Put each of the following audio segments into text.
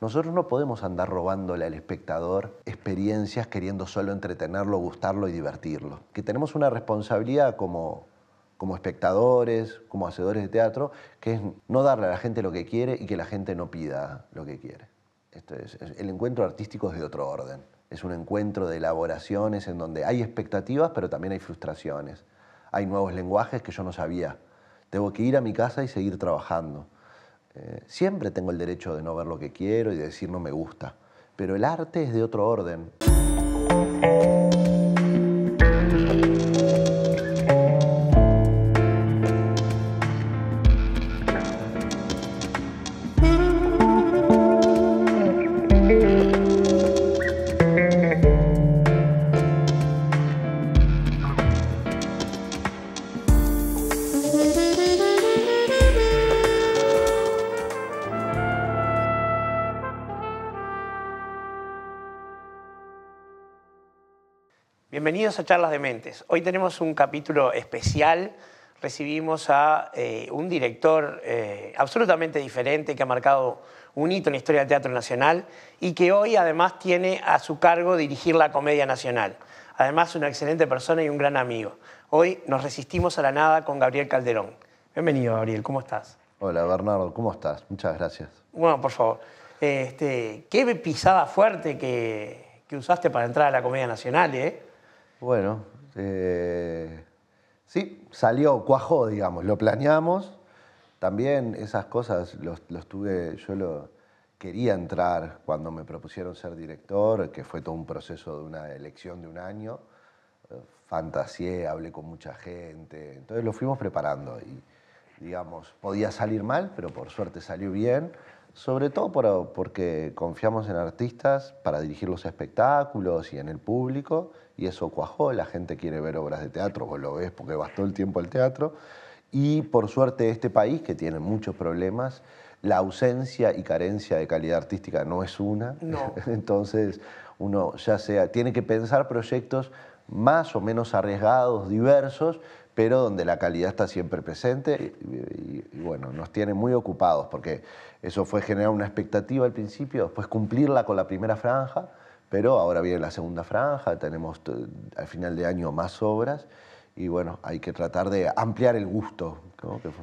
Nosotros no podemos andar robándole al espectador experiencias queriendo solo entretenerlo, gustarlo y divertirlo. Que tenemos una responsabilidad como, espectadores, como hacedores de teatro, que es no darle a la gente lo que quiere y que la gente no pida lo que quiere. el encuentro artístico es de otro orden. Es un encuentro de elaboraciones en donde hay expectativas, pero también hay frustraciones. Hay nuevos lenguajes que yo no sabía. Tengo que ir a mi casa y seguir trabajando. Eh, siempre tengo el derecho de no ver lo que quiero y de decir no me gusta, pero el arte es de otro orden. a Charlas de Mentes. Hoy tenemos un capítulo especial. Recibimos a eh, un director eh, absolutamente diferente que ha marcado un hito en la historia del teatro nacional y que hoy además tiene a su cargo dirigir la Comedia Nacional. Además, una excelente persona y un gran amigo. Hoy nos resistimos a la nada con Gabriel Calderón. Bienvenido, Gabriel, ¿cómo estás? Hola, Bernardo, ¿cómo estás? Muchas gracias. Bueno, por favor. Este, qué pisada fuerte que, que usaste para entrar a la Comedia Nacional, ¿eh? Bueno, eh, sí, salió, cuajó, digamos, lo planeamos. También esas cosas los, tuve, yo lo quería entrar cuando me propusieron ser director, que fue todo un proceso de una elección de un año. Eh, fantasié, hablé con mucha gente, entonces lo fuimos preparando y, digamos, podía salir mal, pero por suerte salió bien. Sobre todo porque confiamos en artistas para dirigir los espectáculos y en el público, y eso cuajó, la gente quiere ver obras de teatro, vos lo ves porque vas todo el tiempo al teatro, y por suerte este país, que tiene muchos problemas, la ausencia y carencia de calidad artística no es una, entonces uno ya sea, tiene que pensar proyectos más o menos arriesgados, diversos, pero donde la calidad está siempre presente y, bueno, nos tiene muy ocupados porque eso fue generar una expectativa al principio, después cumplirla con la primera franja, pero ahora viene la segunda franja, tenemos al final de año más obras y bueno, hay que tratar de ampliar el gusto.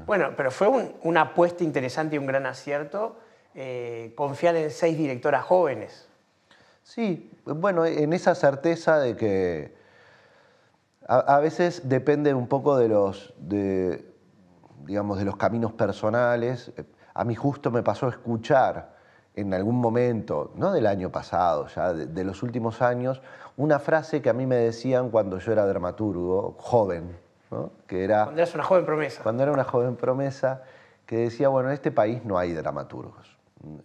Bueno, pero fue una apuesta interesante y un gran acierto eh, confiar en seis directoras jóvenes. Sí, bueno, en esa certeza de que a, veces depende un poco de los, los caminos personales. A mí justo me pasó escuchar en algún momento, no del año pasado, ya de, los últimos años, una frase que a mí me decían cuando yo era dramaturgo, joven, que era... Cuando eras una joven promesa. Cuando era una joven promesa, que decía, bueno, en este país no hay dramaturgos.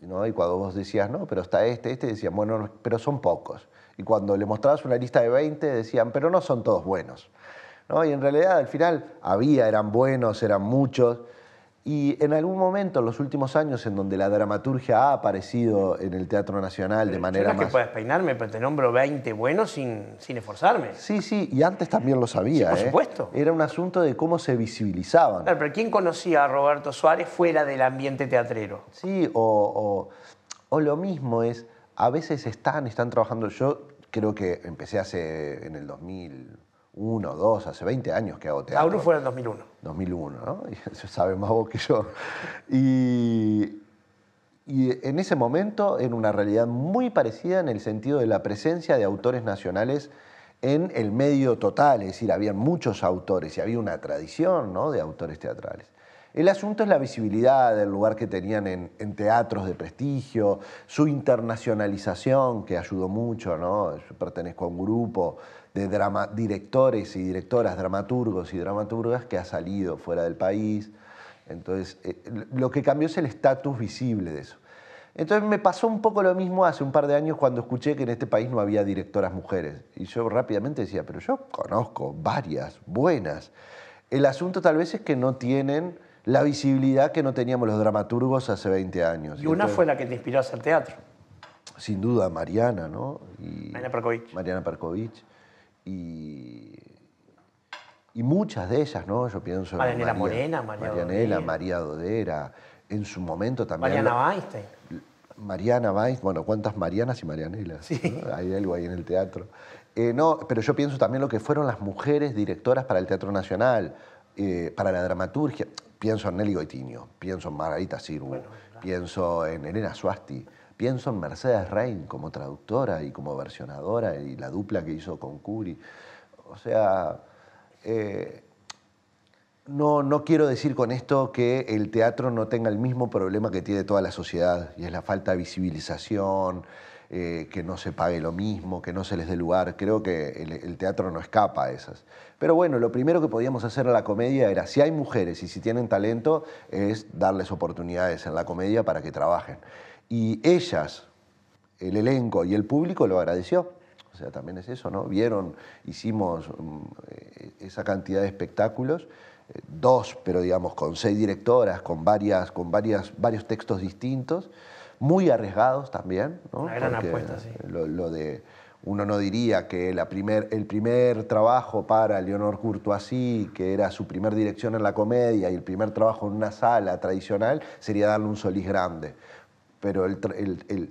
¿no? Y cuando vos decías, no, pero está este, este, decían, bueno, pero son pocos. Y cuando le mostrabas una lista de 20, decían, pero no son todos buenos. ¿No? Y en realidad al final había, eran buenos, eran muchos. Y en algún momento, en los últimos años, en donde la dramaturgia ha aparecido en el Teatro Nacional de manera más... que puedes peinarme, pero te nombro 20 buenos sin, sin esforzarme. Sí, sí, y antes también lo sabía. por ¿eh? supuesto. Era un asunto de cómo se visibilizaban. Claro, pero ¿quién conocía a Roberto Suárez fuera del ambiente teatrero? Sí, o lo mismo es a veces están, están trabajando. Yo creo que empecé hace en el 2001, 2, hace 20 años que hago teatro. Ah, no fue en el 2001. 2001, ¿no? Y sabe más vos que yo. Y, en ese momento, en una realidad muy parecida en el sentido de la presencia de autores nacionales en el medio total, es decir, había muchos autores y había una tradición de autores teatrales. El asunto es la visibilidad del lugar que tenían en, teatros de prestigio, su internacionalización, que ayudó mucho, ¿no? Yo pertenezco a un grupo de directores y directoras, dramaturgos y dramaturgas que ha salido fuera del país. Entonces, eh, lo que cambió es el estatus visible de eso. Entonces me pasó un poco lo mismo hace un par de años cuando escuché que en este país no había directoras mujeres. Y yo rápidamente decía, pero yo conozco varias buenas. El asunto tal vez es que no tienen la visibilidad que no teníamos los dramaturgos hace 20 años. Y una fue la que te inspiró a hacer teatro. Sin duda, Mariana, ¿no? Mariana Parkovich. Mariana Parkovich. Y, muchas de ellas, ¿no? Yo pienso... Marianela Morena, María Marianela, María Dodera. En su momento también... Mariana Mariana Weinstein, bueno, cuántas Marianas y Marianelas. Sí. Hay algo ahí en el teatro. Eh, no, pero yo pienso también lo que fueron las mujeres directoras para el Teatro Nacional, eh, para la dramaturgia pienso en Nelly Goitinho, pienso en Margarita Sirgu, pienso en Elena Suasti, pienso en Mercedes Rein como traductora y como versionadora y la dupla que hizo con Curi. O sea, eh, no, no quiero decir con esto que el teatro no tenga el mismo problema que tiene toda la sociedad, y es la falta de visibilización, eh, que no se pague lo mismo, que no se les dé lugar. Creo que el, teatro no escapa a esas. Pero bueno, lo primero que podíamos hacer a la comedia era, si hay mujeres y si tienen talento, es darles oportunidades en la comedia para que trabajen. Y ellas, el elenco y el público lo agradeció. O sea, también es eso, ¿no? Vieron, hicimos mm, eh, esa cantidad de espectáculos eh, dos, pero digamos con seis directoras, con, varias, con varias, varios textos distintos, muy arriesgados también. ¿no? gran apuesta, sí. Lo, de, uno no diría que primer, el primer trabajo para Leonor así, que era su primer dirección en la comedia y el primer trabajo en una sala tradicional, sería darle un solís grande pero el,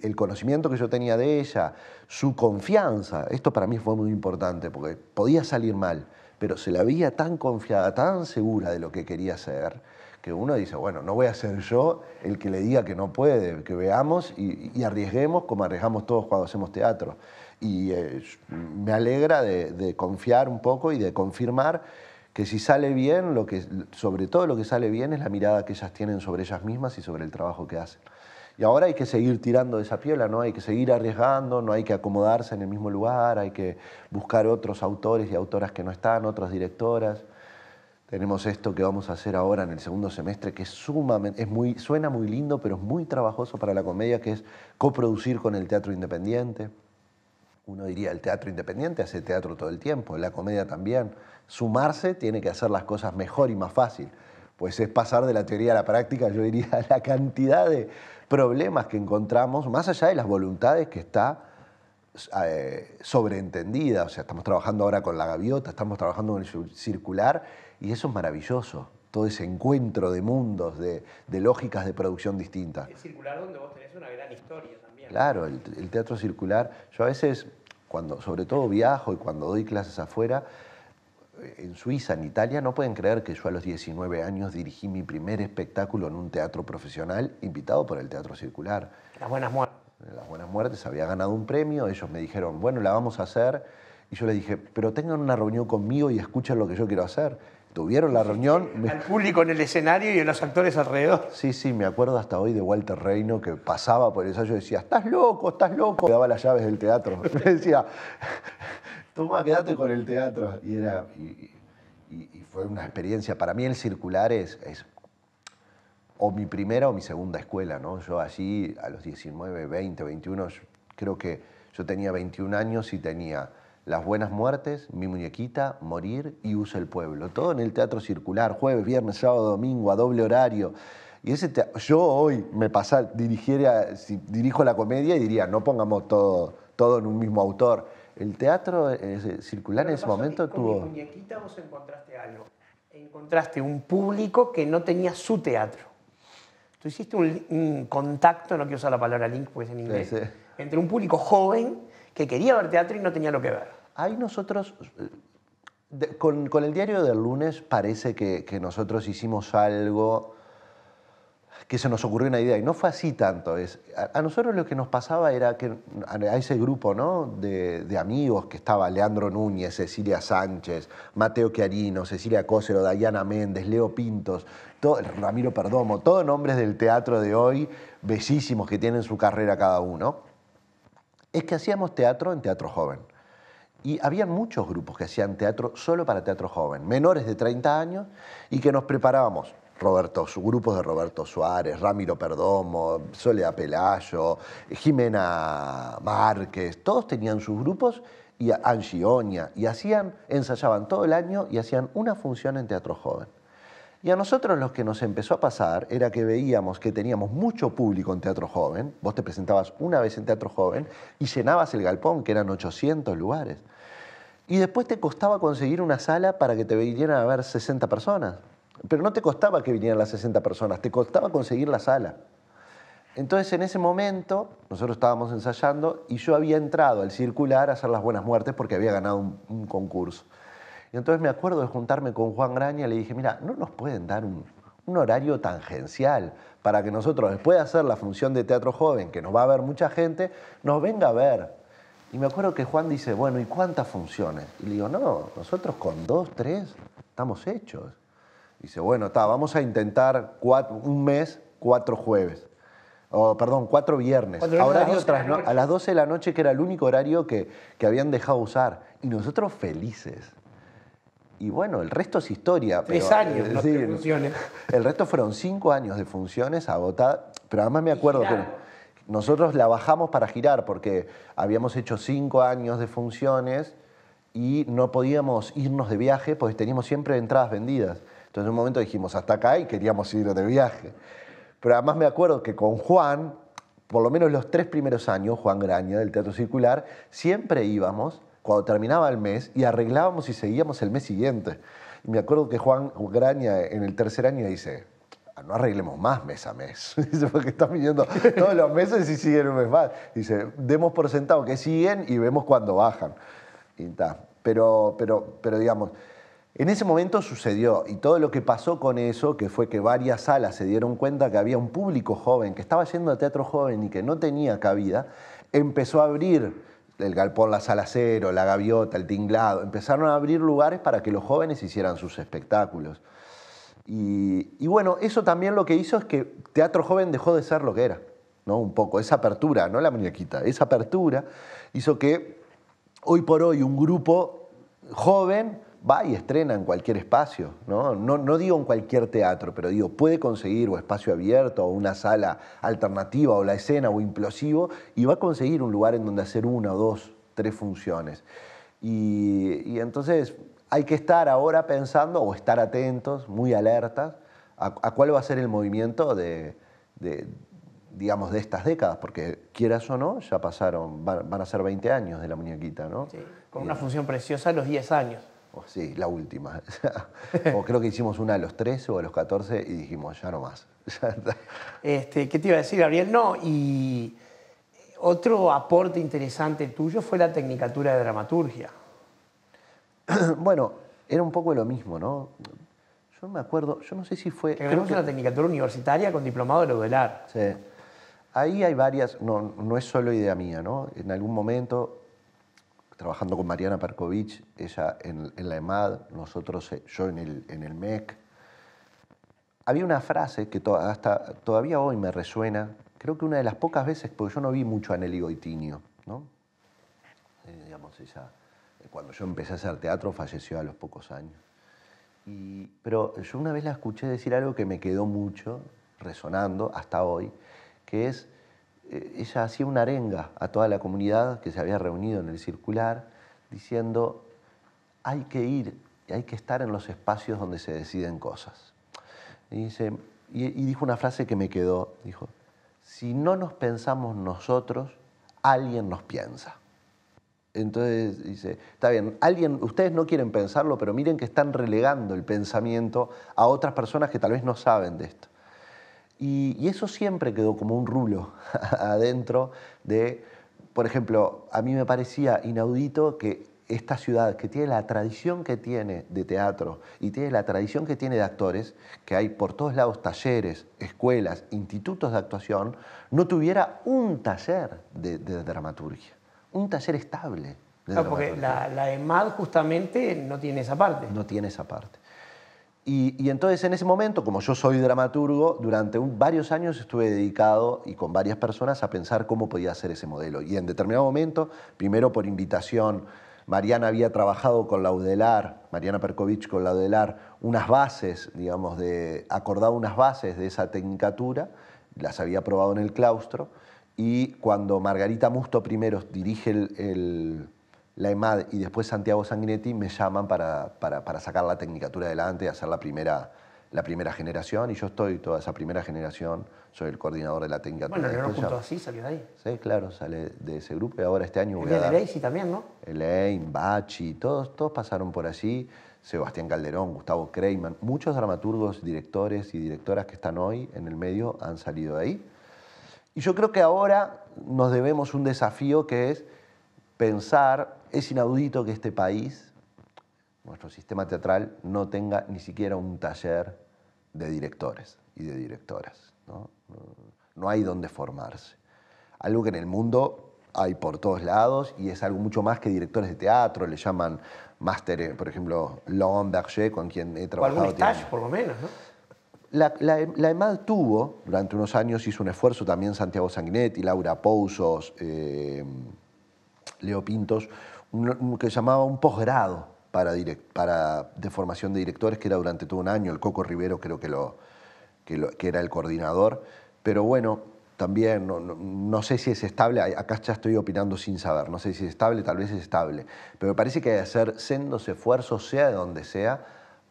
el, conocimiento que yo tenía de ella, su confianza, esto para mí fue muy importante, porque podía salir mal, pero se la veía tan confiada, tan segura de lo que quería hacer, que uno dice, bueno, no voy a ser yo el que le diga que no puede, que veamos y, arriesguemos como arriesgamos todos cuando hacemos teatro. Y eh, me alegra de, confiar un poco y de confirmar que si sale bien, lo que, sobre todo lo que sale bien es la mirada que ellas tienen sobre ellas mismas y sobre el trabajo que hacen. Y ahora hay que seguir tirando de esa piola, ¿no? Hay que seguir arriesgando, no hay que acomodarse en el mismo lugar, hay que buscar otros autores y autoras que no están, otras directoras. Tenemos esto que vamos a hacer ahora en el segundo semestre, que es muy, suena muy lindo, pero es muy trabajoso para la comedia, que es coproducir con el teatro independiente. Uno diría, el teatro independiente hace teatro todo el tiempo, la comedia también. Sumarse tiene que hacer las cosas mejor y más fácil. Pues es pasar de la teoría a la práctica, yo diría, la cantidad de problemas que encontramos, más allá de las voluntades que está eh, sobreentendida. O sea, estamos trabajando ahora con la gaviota, estamos trabajando con el circular y eso es maravilloso, todo ese encuentro de mundos, de, lógicas de producción distintas. El circular donde vos tenés una gran historia también. Claro, el, teatro circular, yo a veces, cuando, sobre todo viajo y cuando doy clases afuera, en Suiza, en Italia, no pueden creer que yo a los 19 años dirigí mi primer espectáculo en un teatro profesional invitado por el Teatro Circular. Las Buenas Muertes. Las Buenas Muertes había ganado un premio, ellos me dijeron, bueno, la vamos a hacer. Y yo les dije, pero tengan una reunión conmigo y escuchen lo que yo quiero hacer. Tuvieron la reunión. Al público en el escenario y a los actores alrededor. Sí, sí, me acuerdo hasta hoy de Walter Reino que pasaba por el ensayo y decía, estás loco, estás loco. Me daba las llaves del teatro. Me decía, toma, quédate con el teatro. Y, era, y, fue una experiencia. Para mí el circular es, es o mi primera o mi segunda escuela, ¿no? Yo allí, a los 19, 20, 21, creo que yo tenía 21 años y tenía las Buenas Muertes, Mi Muñequita, Morir y uso el Pueblo. Todo en el Teatro Circular, jueves, viernes, sábado, domingo, a doble horario. Y ese yo hoy me pasa, dirigiera, dirijo la comedia y diría, no pongamos todo, todo en un mismo autor. El teatro eh, circular en ese momento tuvo... con Mi muñequita vos encontraste algo. Encontraste un público que no tenía su teatro. Tú hiciste un, contacto, no quiero usar la palabra link porque es en inglés, entre un público joven que quería ver teatro y no tenía lo que ver ahí nosotros, eh, con, el diario del lunes parece que, nosotros hicimos algo que se nos ocurrió una idea y no fue así tanto. Es, a, nosotros lo que nos pasaba era que a, ese grupo de, amigos que estaba Leandro Núñez, Cecilia Sánchez, Mateo Chiarino, Cecilia Cócero, Dayana Méndez, Leo Pintos, Ramiro Perdomo, todos nombres del teatro de hoy, bellísimos que tienen su carrera cada uno, es que hacíamos teatro en teatro joven y habían muchos grupos que hacían teatro solo para teatro joven, menores de 30 años, y que nos preparábamos. Roberto, grupos de Roberto Suárez, Ramiro Perdomo, Soledad Pelayo, Jimena Márquez, todos tenían sus grupos y Oña, y hacían, ensayaban todo el año y hacían una función en teatro joven. Y a nosotros lo que nos empezó a pasar era que veíamos que teníamos mucho público en Teatro Joven. Vos te presentabas una vez en Teatro Joven y llenabas el galpón, que eran 800 lugares. Y después te costaba conseguir una sala para que te vinieran a ver 60 personas. Pero no te costaba que vinieran las 60 personas, te costaba conseguir la sala. Entonces en ese momento nosotros estábamos ensayando y yo había entrado al circular a hacer las buenas muertes porque había ganado un, concurso. Y entonces me acuerdo de juntarme con Juan Graña y le dije, mira, no nos pueden dar un, un horario tangencial para que nosotros, después de hacer la función de teatro joven, que nos va a ver mucha gente, nos venga a ver y me acuerdo que Juan dice, bueno, ¿y cuántas funciones? Y le digo, no, nosotros con dos, tres estamos hechos. Dice, bueno, está, vamos a intentar un mes, cuatro jueves. Oh, perdón, cuatro viernes. a, las 12 de la noche, que era el único horario que, habían dejado usar. Y nosotros felices. Y bueno, el resto es historia. Tres años de funciones. El resto fueron cinco años de funciones agotadas. Pero además me acuerdo que nosotros la bajamos para girar porque habíamos hecho cinco años de funciones y no podíamos irnos de viaje porque teníamos siempre entradas vendidas. Entonces en un momento dijimos hasta acá y queríamos ir de viaje. Pero además me acuerdo que con Juan, por lo menos los tres primeros años, Juan Graña del Teatro Circular, siempre íbamos cuando terminaba el mes y arreglábamos y seguíamos el mes siguiente. Y me acuerdo que Juan Graña en el tercer año dice, Ah, no arreglemos más mes a mes. Dice, porque están viniendo todos los meses y siguen un mes más. Dice, demos por sentado que siguen y vemos cuando bajan. Pero, pero, pero digamos, en ese momento sucedió y todo lo que pasó con eso, que fue que varias salas se dieron cuenta que había un público joven que estaba yendo a teatro joven y que no tenía cabida, empezó a abrir el galpón, la sala cero, la gaviota, el tinglado, empezaron a abrir lugares para que los jóvenes hicieran sus espectáculos. Y, bueno, eso también lo que hizo es que Teatro Joven dejó de ser lo que era, ¿no? Un poco, esa apertura, no la muñequita, esa apertura hizo que hoy por hoy un grupo joven va y estrena en cualquier espacio, ¿no? No, digo en cualquier teatro, pero digo, puede conseguir un espacio abierto o una sala alternativa o la escena o implosivo y va a conseguir un lugar en donde hacer una, dos, tres funciones. y entonces hay que estar ahora pensando o estar atentos, muy alertas, a, cuál va a ser el movimiento de, digamos, de estas décadas, porque quieras o no, ya pasaron, van, a ser 20 años de la muñequita, ¿no? Sí, con eh, una función preciosa los 10 años. Oh, sí, la última. o creo que hicimos una a los 13 o a los 14 y dijimos, ya no más. este, ¿Qué te iba a decir, Gabriel? No, y eh, otro aporte interesante tuyo fue la tecnicatura de dramaturgia. bueno, era un poco lo mismo, ¿no? Yo me acuerdo, yo no sé si fue... Que creo que una tecnicatura universitaria con diplomado de Laudelar. Sí. Ahí hay varias, no, no es solo idea mía, ¿no? En algún momento, trabajando con Mariana Parkovich, ella en, la EMAD, nosotros, eh, yo en el, en el MEC, había una frase que hasta todavía hoy me resuena, creo que una de las pocas veces, porque yo no vi mucho a Nelly Goitinho, ¿no? Eh, digamos, ella cuando yo empecé a hacer teatro, falleció a los pocos años. pero yo una vez la escuché decir algo que me quedó mucho resonando hasta hoy, que es, eh, ella hacía una arenga a toda la comunidad que se había reunido en el circular, diciendo, hay que ir, y hay que estar en los espacios donde se deciden cosas. Y, dice, y dijo una frase que me quedó, dijo, si no nos pensamos nosotros, alguien nos piensa. Entonces dice, está bien, alguien, ustedes no quieren pensarlo, pero miren que están relegando el pensamiento a otras personas que tal vez no saben de esto. Y, eso siempre quedó como un rulo adentro de, por ejemplo, a mí me parecía inaudito que esta ciudad que tiene la tradición que tiene de teatro y tiene la tradición que tiene de actores, que hay por todos lados talleres, escuelas, institutos de actuación, no tuviera un taller de dramaturgia un taller estable. porque la, EMAD justamente no tiene esa parte. No tiene esa parte. Y, entonces en ese momento, como yo soy dramaturgo, durante varios años estuve dedicado y con varias personas a pensar cómo podía hacer ese modelo. Y en determinado momento, primero por invitación, Mariana había trabajado con Laudelar, Mariana Perkovich con Laudelar, unas bases, digamos, de, acordado unas bases de esa tecnicatura, las había probado en el claustro y cuando Margarita Musto primero dirige la EMAD y después Santiago Sanguinetti, me llaman para, sacar la tecnicatura adelante y hacer la primera, la primera generación, y yo estoy toda esa primera generación, soy el coordinador de la tecnicatura. Bueno, no junto así salió de ahí. Sí, claro, sale de ese grupo y ahora este año voy el a dar... también, ¿no? Elaine, Bachi, todos, todos pasaron por allí, Sebastián Calderón, Gustavo Kreiman, muchos dramaturgos, directores y directoras que están hoy en el medio han salido de ahí. Y yo creo que ahora nos debemos un desafío que es pensar, es inaudito que este país, nuestro sistema teatral, no tenga ni siquiera un taller de directores y de directoras. No, hay donde formarse. Algo que en el mundo hay por todos lados y es algo mucho más que directores de teatro, le llaman máster, por ejemplo, Laurent Berger, con quien he trabajado. O algún por lo menos, ¿no? La, EMAD tuvo, durante unos años, hizo un esfuerzo también Santiago Sanguinetti, Laura Pousos, eh, Leo Pintos, que llamaba un posgrado para, de formación de directores, que era durante todo un año, el Coco Rivero creo que, lo, que, era el coordinador, pero bueno, también no, no, sé si es estable, acá ya estoy opinando sin saber, no sé si es estable, tal vez es estable, pero me parece que hay que hacer sendos esfuerzos, sea de donde sea,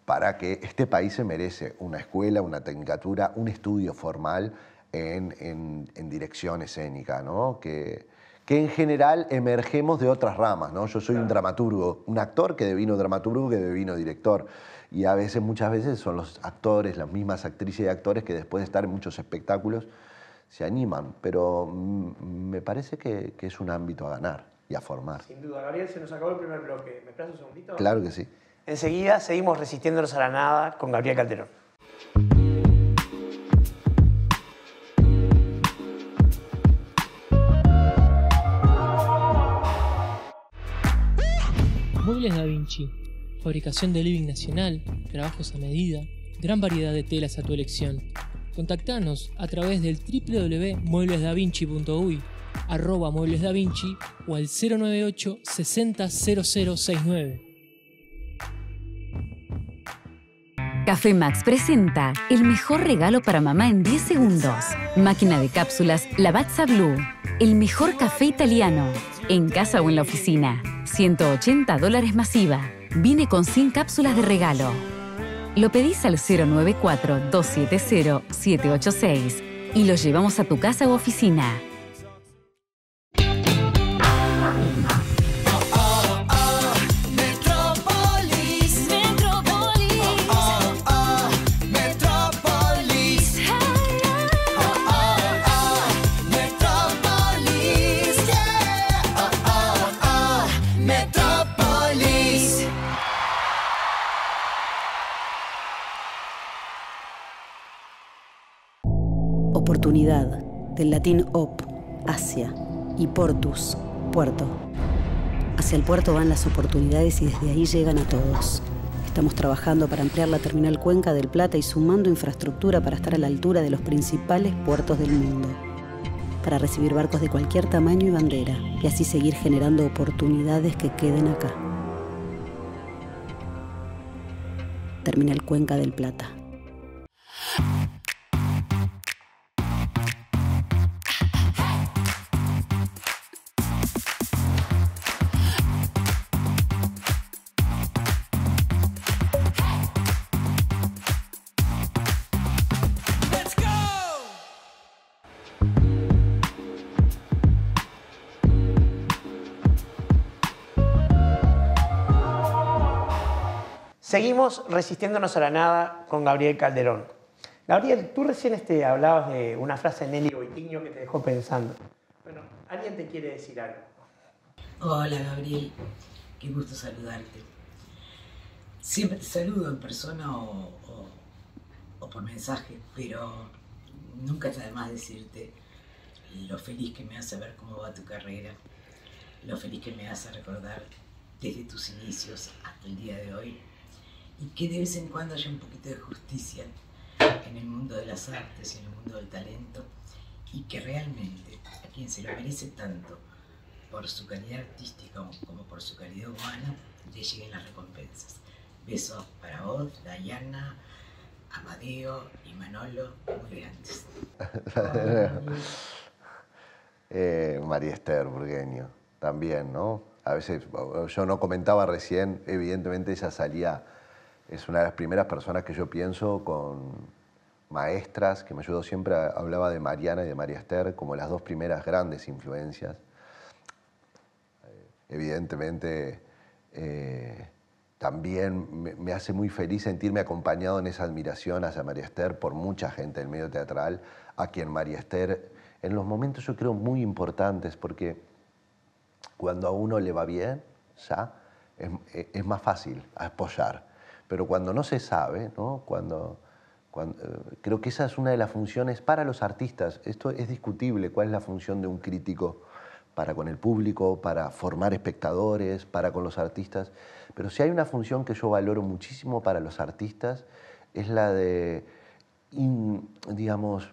para que este país se merece una escuela, una tecnicatura, un estudio formal en, dirección escénica, ¿no? Que, que en general emergemos de otras ramas, ¿no? Yo soy un dramaturgo, un actor que devino dramaturgo, que devino director. Y a veces, muchas veces, son los actores, las mismas actrices y actores que después de estar en muchos espectáculos se animan. Pero mm, me parece que, es un ámbito a ganar y a formar. Sin duda, Gabriel, se nos acabó el primer bloque. ¿Me esperas un segundito? Claro que sí. Enseguida seguimos resistiéndonos a la nada con Gabriel Calderón. Muebles Da Vinci, fabricación de living nacional, trabajos a medida, gran variedad de telas a tu elección. Contactanos a través del www.mueblesdavinci.uy, arroba Vinci o al 098 600069. Café Max presenta el mejor regalo para mamá en 10 segundos. Máquina de cápsulas La Lavazza Blue. El mejor café italiano. En casa o en la oficina. 180 dólares masiva. Viene con 100 cápsulas de regalo. Lo pedís al 094-270-786 y lo llevamos a tu casa u oficina. del latín op, Asia, y portus, puerto. Hacia el puerto van las oportunidades y desde ahí llegan a todos. Estamos trabajando para ampliar la terminal Cuenca del Plata y sumando infraestructura para estar a la altura de los principales puertos del mundo, para recibir barcos de cualquier tamaño y bandera, y así seguir generando oportunidades que queden acá. Terminal Cuenca del Plata. resistiéndonos a la nada con Gabriel Calderón. Gabriel, tú recién este, hablabas de una frase de Nelly Boitiño que te dejó pensando. Bueno, alguien te quiere decir algo. Hola Gabriel, qué gusto saludarte. Siempre te saludo en persona o, por mensaje, pero nunca está de más decirte lo feliz que me hace ver cómo va tu carrera, lo feliz que me hace recordar desde tus inicios hasta el día de hoy y que de vez en cuando haya un poquito de justicia en el mundo de las artes y en el mundo del talento y que realmente a quien se lo merece tanto por su calidad artística como por su calidad humana le lleguen las recompensas. Besos para vos, Dayana, Amadeo y Manolo, muy grandes. Eh, María Esther Burgueño, también, ¿no? A veces, yo no comentaba recién, evidentemente ella salía es una de las primeras personas que yo pienso con maestras que me ayudó siempre, hablaba de Mariana y de María Esther como las dos primeras grandes influencias. Eh, evidentemente, eh, también me, hace muy feliz sentirme acompañado en esa admiración hacia María Esther por mucha gente del medio teatral, a quien María Esther, en los momentos yo creo muy importantes, porque cuando a uno le va bien, ya, es, es más fácil apoyar pero cuando no se sabe, Cuando, eh, creo que esa es una de las funciones para los artistas. Esto es discutible, cuál es la función de un crítico para con el público, para formar espectadores, para con los artistas. Pero si hay una función que yo valoro muchísimo para los artistas, es la de, digamos,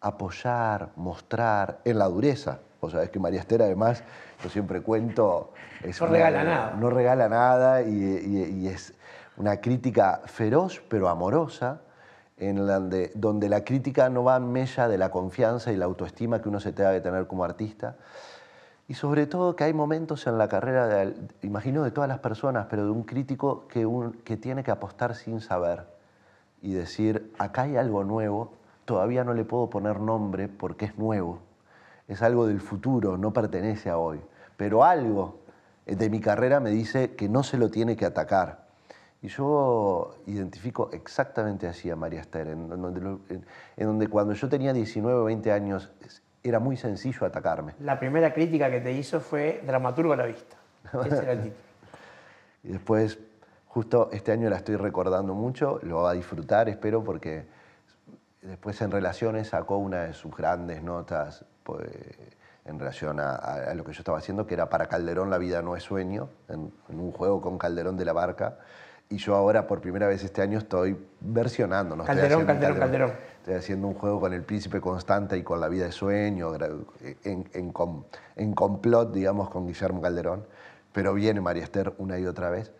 apoyar, mostrar en la dureza. O sea, es que María Esther, además, yo siempre cuento... no regala nada. No regala nada y es, una crítica feroz pero amorosa, en la donde la crítica no va en mella de la confianza y la autoestima que uno se debe tener como artista. Y sobre todo que hay momentos en la carrera, imagino de todas las personas, pero de un crítico que, que tiene que apostar sin saber y decir, acá hay algo nuevo, todavía no le puedo poner nombre porque es nuevo, es algo del futuro, no pertenece a hoy, pero algo eh, de mi carrera me dice que no se lo tiene que atacar, y yo identifico exactamente así a María Esther, en donde, cuando yo tenía 19 o 20 años era muy sencillo atacarme. La primera crítica que te hizo fue dramaturgo a la vista. Ese era el y después, justo este año la estoy recordando mucho, lo va a disfrutar, espero, porque después en Relaciones sacó una de sus grandes notas pues, en relación a, lo que yo estaba haciendo, que era para Calderón la vida no es sueño, en un juego con Calderón de la Barca. Y yo ahora, por primera vez este año, estoy versionando. Calderón, Calderón, Calderón, Estoy haciendo un juego con El Príncipe Constante y con La Vida de Sueño, en, en, en complot, digamos, con Guillermo Calderón. Pero viene María Esther una y otra vez.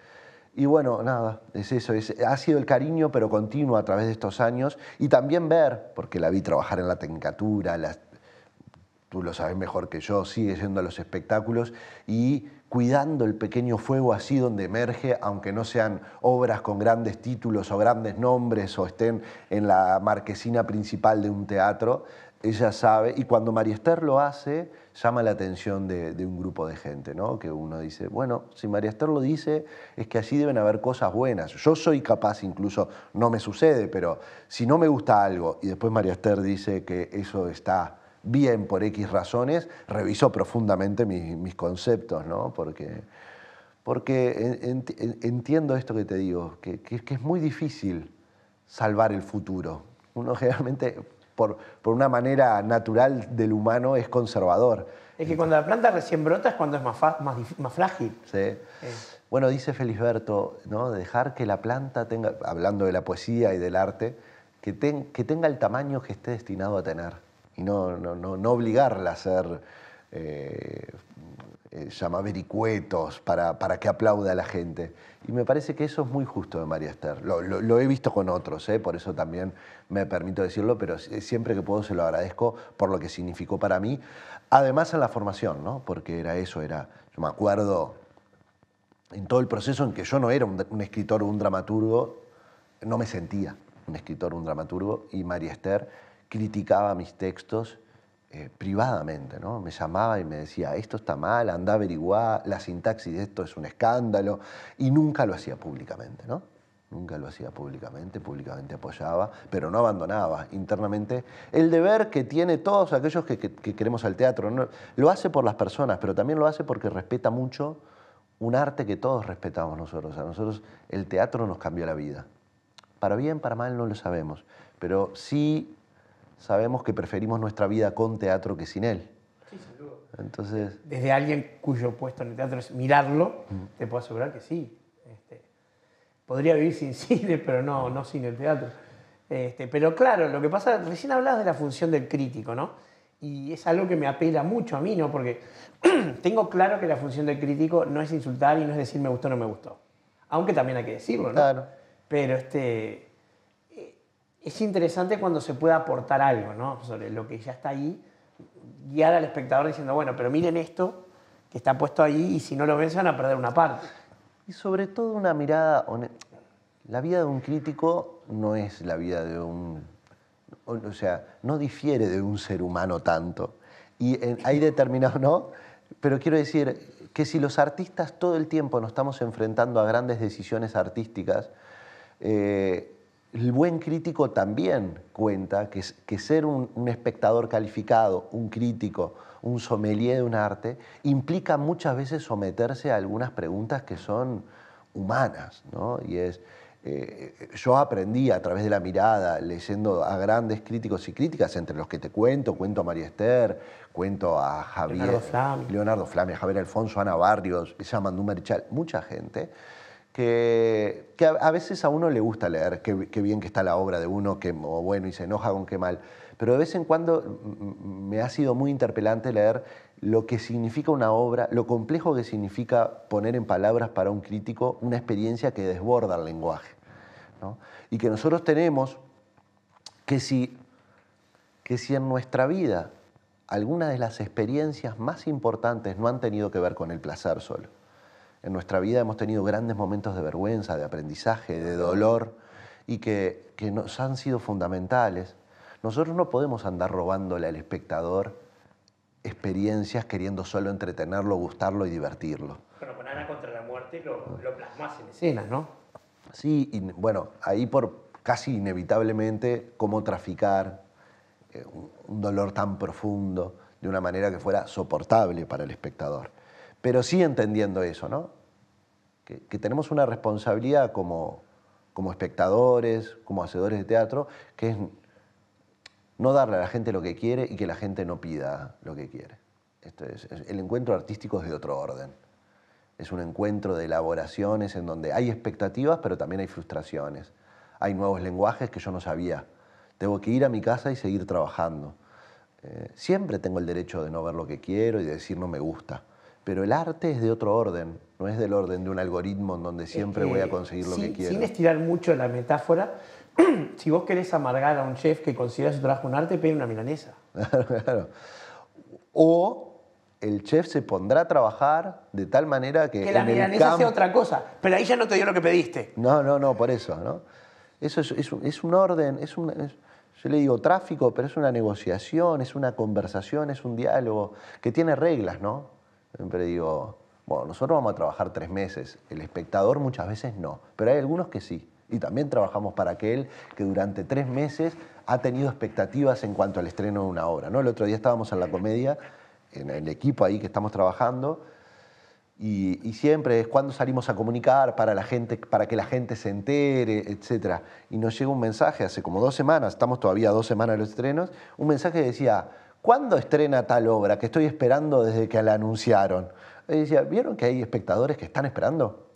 Y bueno, nada, es eso, es, ha sido el cariño, pero continuo a través de estos años. Y también ver, porque la vi trabajar en la Tencatura, tú lo sabes mejor que yo, sigue yendo a los espectáculos y cuidando el pequeño fuego así donde emerge, aunque no sean obras con grandes títulos o grandes nombres o estén en la marquesina principal de un teatro, ella sabe, y cuando María Esther lo hace, llama la atención de, un grupo de gente, ¿no? Que uno dice, bueno, si María Esther lo dice, es que allí deben haber cosas buenas. Yo soy capaz, incluso, no me sucede, pero si no me gusta algo y después María Esther dice que eso está bien por X razones, revisó profundamente mis, conceptos, ¿no? Porque, porque entiendo esto que te digo, que, que, es muy difícil salvar el futuro. Uno generalmente, por, una manera natural del humano, es conservador. Es que cuando la planta recién brota es cuando es más, más, frágil. Sí. Eh. Bueno, dice Felisberto, ¿no? dejar que la planta tenga, hablando de la poesía y del arte, que, que tenga el tamaño que esté destinado a tener y no, no, obligarla a hacer eh, eh para, que aplaude a la gente. Y me parece que eso es muy justo de María Esther. Lo, he visto con otros, ¿eh? por eso también me permito decirlo, pero siempre que puedo se lo agradezco por lo que significó para mí. Además en la formación, porque era eso, era, yo me acuerdo en todo el proceso en que yo no era un, escritor o un dramaturgo, no me sentía un escritor, un dramaturgo, y María Esther criticaba mis textos eh, privadamente, ¿no? Me llamaba y me decía, esto está mal, anda a averiguar, la sintaxis de esto es un escándalo, y nunca lo hacía públicamente, ¿no? Nunca lo hacía públicamente, públicamente apoyaba, pero no abandonaba internamente el deber que tiene todos aquellos que, queremos al teatro. Lo hace por las personas, pero también lo hace porque respeta mucho un arte que todos respetamos nosotros. A nosotros el teatro nos cambió la vida. Para bien, para mal, no lo sabemos, pero sí sabemos que preferimos nuestra vida con teatro que sin él. Sí, sin Entonces... Desde alguien cuyo puesto en el teatro es mirarlo, te puedo asegurar que sí. Este, podría vivir sin cine, pero no, no sin el teatro. Este, pero claro, lo que pasa, recién hablabas de la función del crítico, ¿no? Y es algo que me apela mucho a mí, ¿no? Porque tengo claro que la función del crítico no es insultar y no es decir me gustó o no me gustó. Aunque también hay que decirlo, ¿no? Claro. Pero este, es interesante cuando se puede aportar algo, ¿no? Sobre lo que ya está ahí, guiar al espectador diciendo, bueno, pero miren esto que está puesto ahí y si no lo ven se van a perder una parte. Y sobre todo una mirada La vida de un crítico no es la vida de un... O sea, no difiere de un ser humano tanto. Y hay determinado, ¿no? Pero quiero decir que si los artistas todo el tiempo nos estamos enfrentando a grandes decisiones artísticas, eh, el buen crítico también cuenta que, ser un, espectador calificado, un crítico, un sommelier de un arte, implica muchas veces someterse a algunas preguntas que son humanas, Y es, eh, yo aprendí a través de la mirada, leyendo a grandes críticos y críticas, entre los que te cuento, cuento a María Esther, cuento a Javier, Leonardo Flamme. Leonardo Javier Alfonso, Ana Barrios, Isamandú Mandú mucha gente, que, a veces a uno le gusta leer qué, bien que está la obra de uno, que, bueno, y se enoja con qué mal, pero de vez en cuando me ha sido muy interpelante leer lo que significa una obra, lo complejo que significa poner en palabras para un crítico una experiencia que desborda el lenguaje. Y que nosotros tenemos que si, que si en nuestra vida algunas de las experiencias más importantes no han tenido que ver con el placer solo, en nuestra vida hemos tenido grandes momentos de vergüenza, de aprendizaje, de dolor, y que, nos han sido fundamentales. Nosotros no podemos andar robándole al espectador experiencias queriendo solo entretenerlo, gustarlo y divertirlo. Bueno, con Ana contra la muerte lo, lo plasmas en escenas, ¿no? Sí, y bueno, ahí por casi inevitablemente cómo traficar eh, un dolor tan profundo de una manera que fuera soportable para el espectador pero sí entendiendo eso, Que, tenemos una responsabilidad como, espectadores, como hacedores de teatro, que es no darle a la gente lo que quiere y que la gente no pida lo que quiere. el encuentro artístico es de otro orden. Es un encuentro de elaboraciones en donde hay expectativas, pero también hay frustraciones. Hay nuevos lenguajes que yo no sabía. Tengo que ir a mi casa y seguir trabajando. Eh, siempre tengo el derecho de no ver lo que quiero y de decir no me gusta pero el arte es de otro orden, no es del orden de un algoritmo en donde siempre voy a eh, conseguir lo que quiero. Sin estirar mucho la metáfora, si vos querés amargar a un chef que considera su trabajo un arte, pide una milanesa. Claro, claro. O el chef se pondrá a trabajar de tal manera que. Que la milanesa sea otra cosa, pero ahí ya no te dio lo que pediste. No, no, no, por eso, ¿no? Eso es, un orden, es un. yo le digo tráfico, pero es una negociación, es una conversación, es un diálogo que tiene reglas, ¿no? Siempre digo, bueno, nosotros vamos a trabajar tres meses, el espectador muchas veces no, pero hay algunos que sí. Y también trabajamos para aquel que durante tres meses ha tenido expectativas en cuanto al estreno de una obra. ¿no? El otro día estábamos en la comedia, en el equipo ahí que estamos trabajando, y, siempre es cuando salimos a comunicar para, la gente, para que la gente se entere, etc. Y nos llega un mensaje hace como dos semanas, estamos todavía dos semanas de los estrenos, un mensaje que decía, ¿cuándo estrena tal obra que estoy esperando desde que la anunciaron? Y decía, ¿vieron que hay espectadores que están esperando?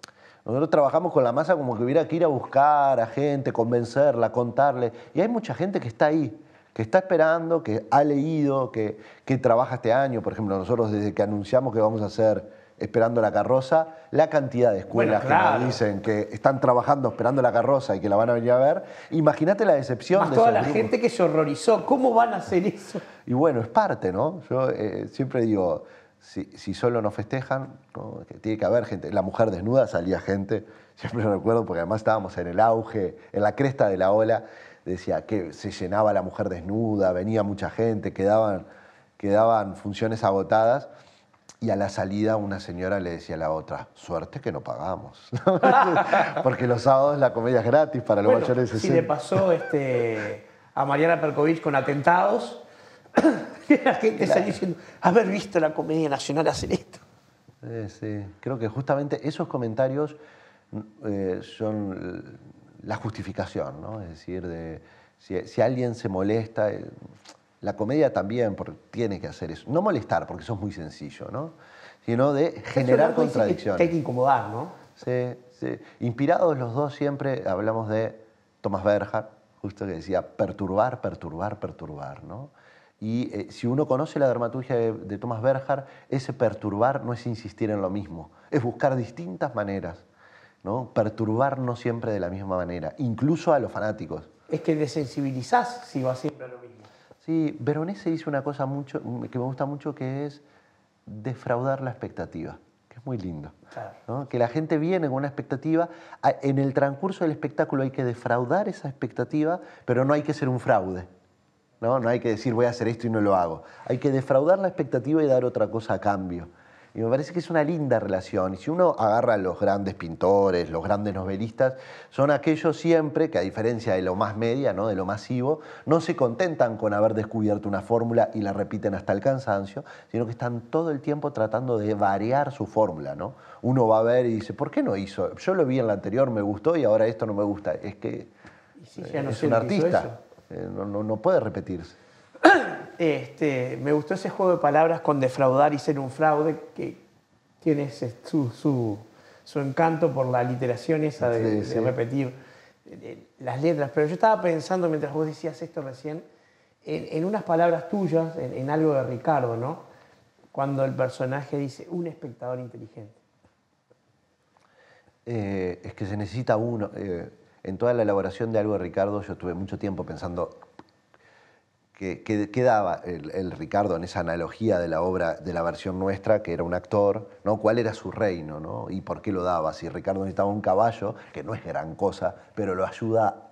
Nosotros trabajamos con la masa como que hubiera que ir a buscar a gente, convencerla, contarle. Y hay mucha gente que está ahí, que está esperando, que ha leído, que, que trabaja este año. Por ejemplo, nosotros desde que anunciamos que vamos a hacer esperando la carroza, la cantidad de escuelas que dicen que están trabajando esperando la carroza y que la van a venir a ver, imagínate la decepción Más de toda la gente que se horrorizó, ¿cómo van a hacer eso? Y bueno, es parte, ¿no? Yo eh, siempre digo, si, solo no festejan, tiene que haber gente. La mujer desnuda salía gente, siempre lo recuerdo, porque además estábamos en el auge, en la cresta de la ola, decía que se llenaba la mujer desnuda, venía mucha gente, quedaban, quedaban funciones agotadas. Y a la salida una señora le decía a la otra, suerte que no pagamos. Porque los sábados la comedia es gratis para los bueno, mayores Si le pasó este, a Mariana Perkovich con atentados, la gente claro. diciendo, haber visto la comedia nacional hacer esto. Eh, sí, creo que justamente esos comentarios eh, son la justificación, ¿no? Es decir, de, si, alguien se molesta... Eh, la comedia también tiene que hacer eso. No molestar, porque eso es muy sencillo, ¿no? Sino de generar contradicciones. Hay que incomodar, ¿no? Sí, sí. Inspirados los dos siempre hablamos de Thomas Berger, justo que decía perturbar, perturbar, perturbar, ¿no? Y eh, si uno conoce la dramaturgia de, de Thomas Berger, ese perturbar no es insistir en lo mismo, es buscar distintas maneras, ¿no? Perturbar no siempre de la misma manera, incluso a los fanáticos. Es que desensibilizás si vas siempre a lo mismo. Sí, Veronese dice una cosa mucho, que me gusta mucho que es defraudar la expectativa, que es muy lindo. Que la gente viene con una expectativa, en el transcurso del espectáculo hay que defraudar esa expectativa, pero no hay que ser un fraude. no hay que decir voy a hacer esto y no lo hago. Hay que defraudar la expectativa y dar otra cosa a cambio. Y me parece que es una linda relación. Y si uno agarra a los grandes pintores, los grandes novelistas, son aquellos siempre que, a diferencia de lo más media, ¿no? de lo masivo, no se contentan con haber descubierto una fórmula y la repiten hasta el cansancio, sino que están todo el tiempo tratando de variar su fórmula. ¿no? Uno va a ver y dice, ¿por qué no hizo? Yo lo vi en la anterior, me gustó y ahora esto no me gusta. Es que es un artista, eh, no puede repetirse. Este, me gustó ese juego de palabras con defraudar y ser un fraude, que tiene su, encanto por la literación esa de, repetir eh, eh, las letras. Pero yo estaba pensando, mientras vos decías esto recién, en, unas palabras tuyas, en, algo de Ricardo, ¿no? Cuando el personaje dice, un espectador inteligente. Eh, es que se necesita uno. en toda la elaboración de algo de Ricardo, yo estuve mucho tiempo pensando que, daba el, Ricardo en esa analogía de la obra, de la versión nuestra, que era un actor, ¿no? ¿Cuál era su reino, ¿no? Y por qué lo daba. Si Ricardo necesitaba un caballo, que no es gran cosa, pero lo ayuda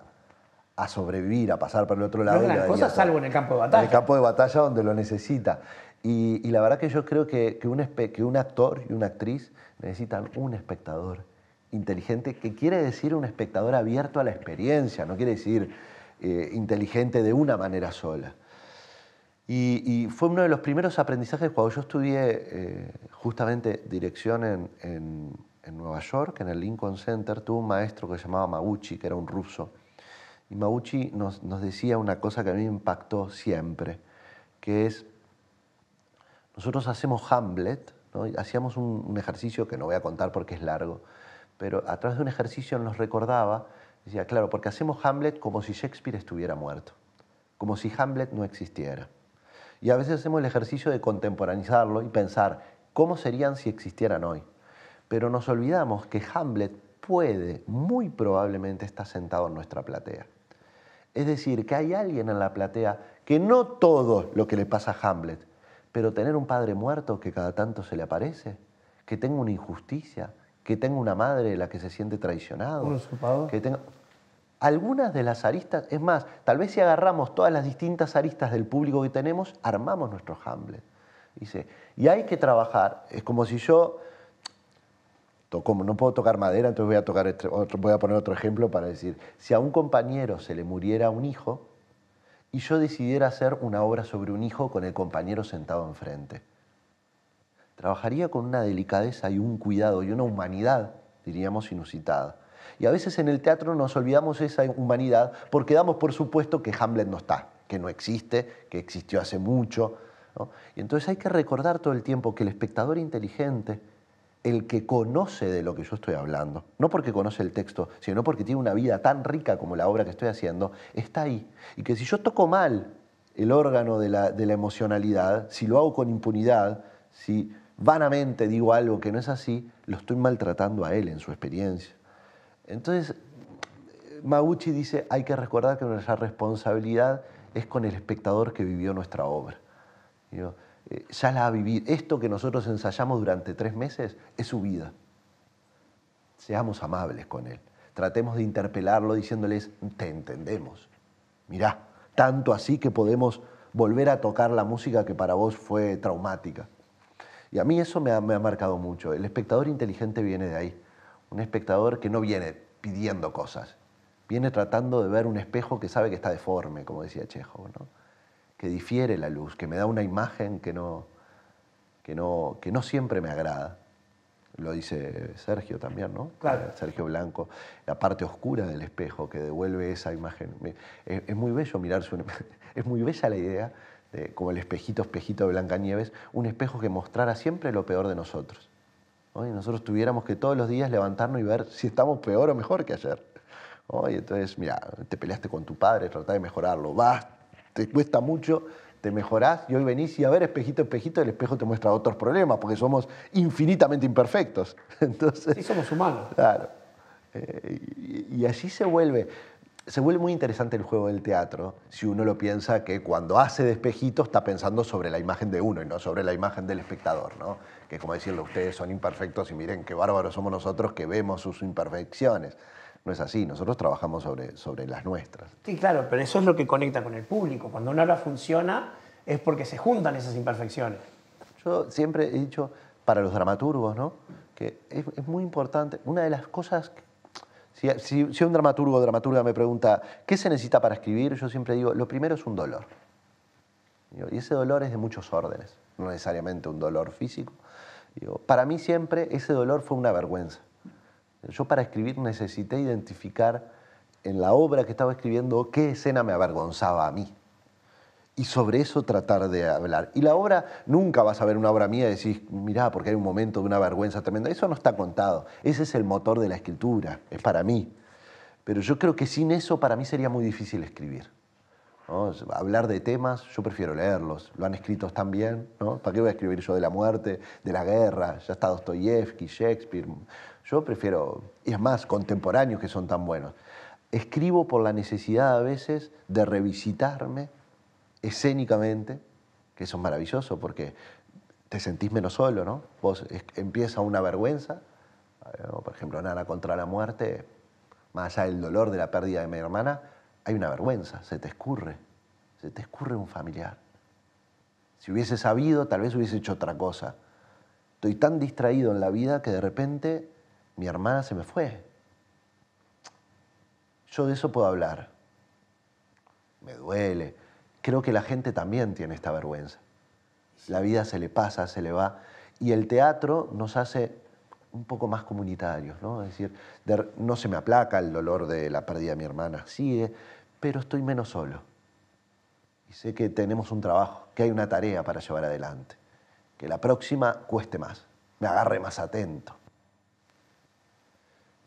a sobrevivir, a pasar por el otro lado. No es salvo en el campo de batalla. En el campo de batalla donde lo necesita. Y, la verdad que yo creo que, un, que un actor y una actriz necesitan un espectador inteligente, que quiere decir un espectador abierto a la experiencia, no quiere decir eh, inteligente de una manera sola. Y, fue uno de los primeros aprendizajes cuando yo estudié eh, justamente dirección en, en, Nueva York, en el Lincoln Center, tuve un maestro que se llamaba maguchi que era un ruso. Y maguchi nos, decía una cosa que a mí me impactó siempre, que es, nosotros hacemos Hamlet, ¿no? hacíamos un ejercicio que no voy a contar porque es largo, pero a través de un ejercicio nos recordaba Decía, claro, porque hacemos Hamlet como si Shakespeare estuviera muerto, como si Hamlet no existiera. Y a veces hacemos el ejercicio de contemporanizarlo y pensar cómo serían si existieran hoy. Pero nos olvidamos que Hamlet puede, muy probablemente estar sentado en nuestra platea. Es decir, que hay alguien en la platea que no todo lo que le pasa a Hamlet, pero tener un padre muerto que cada tanto se le aparece, que tenga una injusticia, que tenga una madre la que se siente traicionado, que tenga algunas de las aristas, es más, tal vez si agarramos todas las distintas aristas del público que tenemos, armamos nuestro Hamlet. Dice, y hay que trabajar, es como si yo no puedo tocar madera, entonces voy a, tocar este otro, voy a poner otro ejemplo para decir, si a un compañero se le muriera un hijo y yo decidiera hacer una obra sobre un hijo con el compañero sentado enfrente trabajaría con una delicadeza y un cuidado y una humanidad, diríamos, inusitada. Y a veces en el teatro nos olvidamos esa humanidad porque damos por supuesto que Hamlet no está, que no existe, que existió hace mucho. Y entonces hay que recordar todo el tiempo que el espectador inteligente, el que conoce de lo que yo estoy hablando, no porque conoce el texto, sino porque tiene una vida tan rica como la obra que estoy haciendo, está ahí. Y que si yo toco mal el órgano de la, de la emocionalidad, si lo hago con impunidad, si vanamente digo algo que no es así, lo estoy maltratando a él en su experiencia. Entonces, Mauchi dice, hay que recordar que nuestra responsabilidad es con el espectador que vivió nuestra obra. Eh, ya la ha vivido. Esto que nosotros ensayamos durante tres meses es su vida. Seamos amables con él. Tratemos de interpelarlo diciéndoles, te entendemos. Mirá, tanto así que podemos volver a tocar la música que para vos fue traumática. Y a mí eso me ha, marcado mucho. El espectador inteligente viene de ahí. Un espectador que no viene pidiendo cosas, viene tratando de ver un espejo que sabe que está deforme, como decía Chejo, ¿no? que difiere la luz, que me da una imagen que no, que no, siempre me agrada. Lo dice Sergio también, ¿no? Claro. Sergio Blanco, la parte oscura del espejo que devuelve esa imagen. Es, muy bello mirarse, una, es muy bella la idea este, como el espejito, espejito de Blancanieves, un espejo que mostrara siempre lo peor de nosotros. hoy nosotros tuviéramos que todos los días levantarnos y ver si estamos peor o mejor que ayer. hoy entonces, mira, te peleaste con tu padre, tratá de mejorarlo, vas, te cuesta mucho, te mejorás y hoy venís y a ver espejito, espejito, el espejo te muestra otros problemas porque somos infinitamente imperfectos. Entonces, sí, somos humanos. Claro. Eh, y, así se vuelve se vuelve muy interesante el juego del teatro si uno lo piensa que cuando hace despejito está pensando sobre la imagen de uno y no sobre la imagen del espectador, ¿no? Que como decirlo, ustedes son imperfectos y miren qué bárbaros somos nosotros que vemos sus imperfecciones. No es así, nosotros trabajamos sobre, sobre las nuestras. Sí, claro, pero eso es lo que conecta con el público. Cuando una obra funciona es porque se juntan esas imperfecciones. Yo siempre he dicho, para los dramaturgos, ¿no? Que es, es muy importante, una de las cosas que si, un dramaturgo o dramaturga me pregunta, ¿qué se necesita para escribir? Yo siempre digo, lo primero es un dolor. Y ese dolor es de muchos órdenes, no necesariamente un dolor físico. para mí siempre ese dolor fue una vergüenza. Yo para escribir necesité identificar en la obra que estaba escribiendo qué escena me avergonzaba a mí y sobre eso tratar de hablar. Y la obra, nunca vas a ver una obra mía y decís, mirá, porque hay un momento de una vergüenza tremenda. Eso no está contado. Ese es el motor de la escritura, es para mí. Pero yo creo que sin eso para mí sería muy difícil escribir. Hablar de temas, yo prefiero leerlos. Lo han escrito tan bien, ¿no? ¿Para qué voy a escribir yo de la muerte, de la guerra? Ya está Dostoyevsky, Shakespeare. Yo prefiero, y es más, contemporáneos que son tan buenos. Escribo por la necesidad a veces de revisitarme escénicamente, que eso es maravilloso porque te sentís menos solo, ¿no? Vos empieza una vergüenza, eh, por ejemplo, nada contra la muerte, más allá del dolor de la pérdida de mi hermana, hay una vergüenza, se te escurre, se te escurre un familiar. Si hubiese sabido, tal vez hubiese hecho otra cosa. Estoy tan distraído en la vida que de repente mi hermana se me fue. Yo de eso puedo hablar. Me duele, Creo que la gente también tiene esta vergüenza. La vida se le pasa, se le va. Y el teatro nos hace un poco más comunitarios, ¿no? Es decir, no se me aplaca el dolor de la pérdida de mi hermana, sigue, pero estoy menos solo. Y sé que tenemos un trabajo, que hay una tarea para llevar adelante, que la próxima cueste más, me agarre más atento.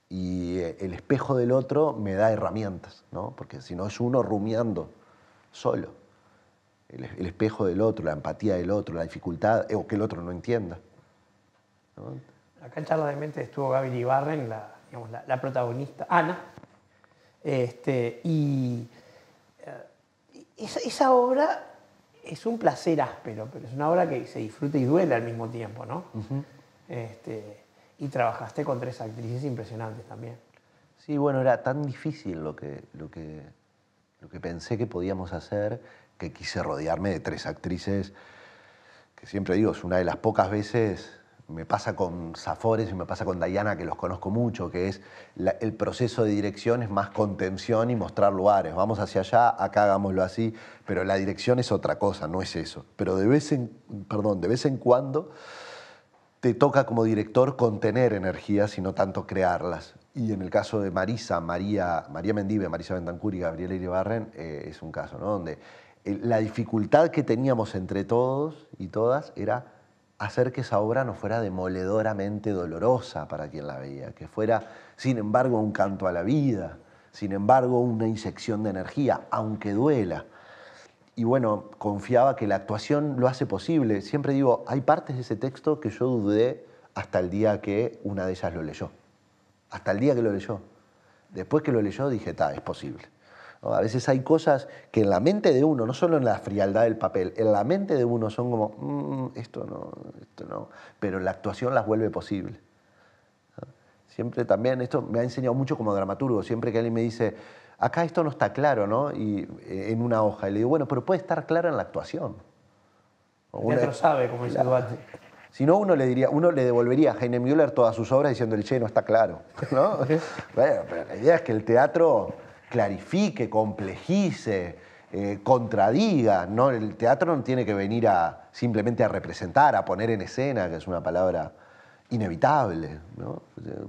Y eh, el espejo del otro me da herramientas, ¿no? Porque si no es uno rumiando solo el, espejo del otro, la empatía del otro, la dificultad, eh, o que el otro no entienda. Acá en Charla de Mente estuvo Gaby Ibarren, la, la, protagonista, Ana, este, y eh, esa, obra es un placer áspero, pero es una obra que se disfruta y duele al mismo tiempo, este, y trabajaste con tres actrices impresionantes también. Sí, bueno, era tan difícil lo que, lo que pensé que podíamos hacer que quise rodearme de tres actrices que siempre digo, es una de las pocas veces, me pasa con Safores y me pasa con Dayana, que los conozco mucho, que es el proceso de dirección es más contención y mostrar lugares. Vamos hacia allá, acá hagámoslo así, pero la dirección es otra cosa, no es eso. Pero de vez en, perdón, de vez en cuando te toca como director contener energías y no tanto crearlas. Y en el caso de Marisa, María, María Mendive, Marisa Bentancur y Gabriela Iribarren, eh, es un caso, ¿no? Donde la dificultad que teníamos entre todos y todas era hacer que esa obra no fuera demoledoramente dolorosa para quien la veía, que fuera, sin embargo, un canto a la vida, sin embargo, una inyección de energía, aunque duela. Y bueno, confiaba que la actuación lo hace posible. Siempre digo, hay partes de ese texto que yo dudé hasta el día que una de ellas lo leyó. Hasta el día que lo leyó. Después que lo leyó dije, está, es posible. A veces hay cosas que en la mente de uno, no solo en la frialdad del papel, en la mente de uno son como, mm, esto no, esto no, pero la actuación las vuelve posible. Siempre también, esto me ha enseñado mucho como dramaturgo, siempre que alguien me dice, acá esto no está claro, ¿no? Y eh, en una hoja, y le digo, bueno, pero puede estar claro en la actuación. Uno sabe, como dice Si no, uno le, diría, uno le devolvería a Heine Müller todas sus obras diciendo el che no está claro. ¿no? la idea es que el teatro clarifique, complejice, eh, contradiga. ¿no? El teatro no tiene que venir a simplemente a representar, a poner en escena, que es una palabra inevitable. ¿no?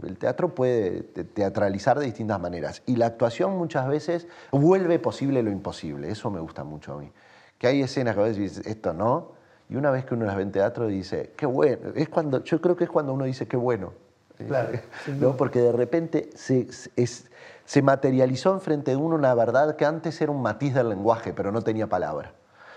El teatro puede teatralizar de distintas maneras y la actuación muchas veces vuelve posible lo imposible. Eso me gusta mucho a mí. Que hay escenas que veces dices esto no, y una vez que uno las ve en teatro dice, qué bueno. Es cuando, yo creo que es cuando uno dice, qué bueno. Claro. Eh, ¿no? Porque de repente se, es, se materializó frente de uno una verdad que antes era un matiz del lenguaje, pero no tenía palabra.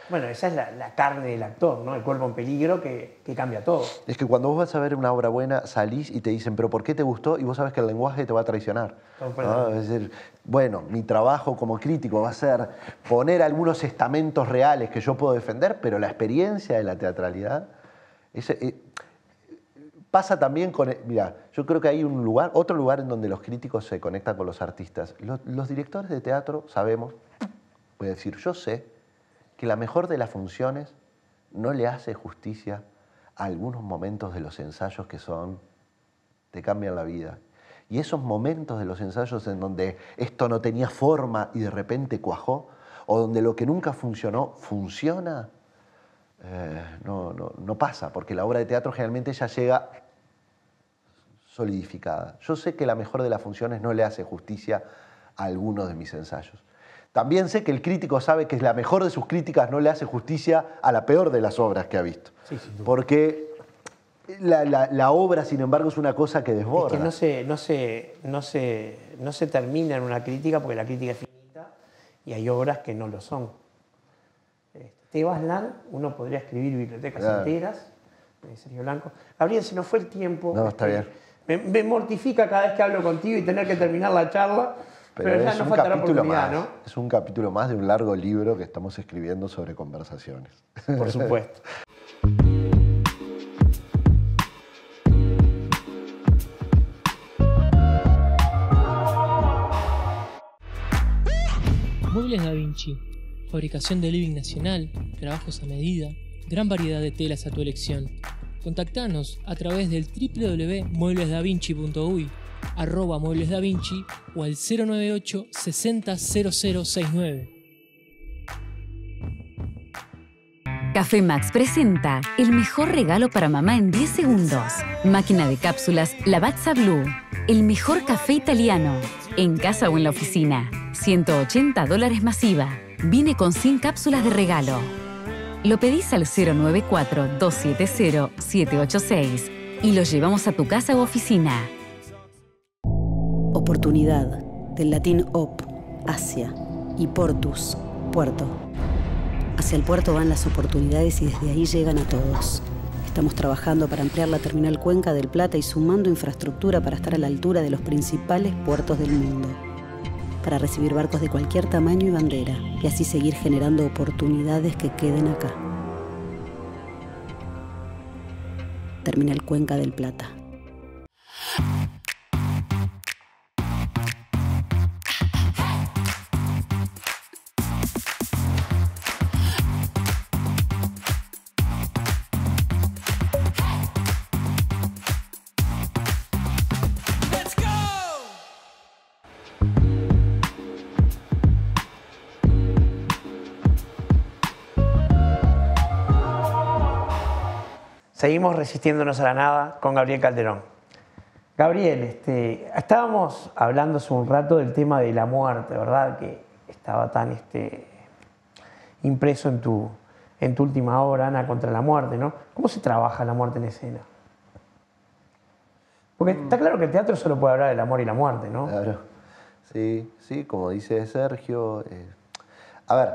Bueno, esa es la, carne del actor, ¿no? El cuerpo en peligro que, cambia todo. Es que cuando vos vas a ver una obra buena, salís y te dicen, pero ¿por qué te gustó? Y vos sabes que el lenguaje te va a traicionar. Es bueno, mi trabajo como crítico va a ser poner algunos estamentos reales que yo puedo defender, pero la experiencia de la teatralidad... Eh, pasa también con... Mira, yo creo que hay un lugar, otro lugar en donde los críticos se conectan con los artistas. Los, directores de teatro sabemos, voy a decir, yo sé que la mejor de las funciones no le hace justicia a algunos momentos de los ensayos que son, te cambian la vida. Y esos momentos de los ensayos en donde esto no tenía forma y de repente cuajó, o donde lo que nunca funcionó funciona, eh, no, no, no, pasa, porque la obra de teatro generalmente ya llega solidificada. Yo sé que la mejor de las funciones no le hace justicia a algunos de mis ensayos. También sé que el crítico sabe que la mejor de sus críticas no le hace justicia a la peor de las obras que ha visto. Porque la, obra, sin embargo, es una cosa que desborda. Es que no se, no, no, no se termina en una crítica porque la crítica es finita y hay obras que no lo son. Este, Tebas Land, uno podría escribir bibliotecas enteras, de eh, Sergio Blanco. Gabriel, si no fue el tiempo. No, está este, bien. Me, mortifica cada vez que hablo contigo y tener que terminar la charla. Pero, ya no faltará oportunidad, más, Es un capítulo más de un largo libro que estamos escribiendo sobre conversaciones. Por supuesto. Muebles Da Vinci. Fabricación de living nacional, trabajos a medida, gran variedad de telas a tu elección. Contactanos a través del www.mueblesdavinci.uy, arroba mueblesdavinci o al 098 600069. Café Max presenta el mejor regalo para mamá en 10 segundos. Máquina de cápsulas La Lavazza Blue. El mejor café italiano. En casa o en la oficina. 180 dólares masiva. Viene con 100 cápsulas de regalo. Lo pedís al 094-270-786 y lo llevamos a tu casa u oficina. Oportunidad del latín op, Asia, y portus, puerto. Hacia el puerto van las oportunidades y desde ahí llegan a todos. Estamos trabajando para ampliar la terminal Cuenca del Plata y sumando infraestructura para estar a la altura de los principales puertos del mundo para recibir barcos de cualquier tamaño y bandera y así seguir generando oportunidades que queden acá. el Cuenca del Plata. seguimos resistiéndonos a la nada con Gabriel Calderón. Gabriel, este, estábamos hablando hace un rato del tema de la muerte, ¿verdad? Que estaba tan este, impreso en tu, en tu última obra, Ana, contra la muerte, ¿no? ¿Cómo se trabaja la muerte en escena? Porque está mm. claro que el teatro solo puede hablar del amor y la muerte, ¿no? Claro. Sí, sí, como dice Sergio. Eh, a ver,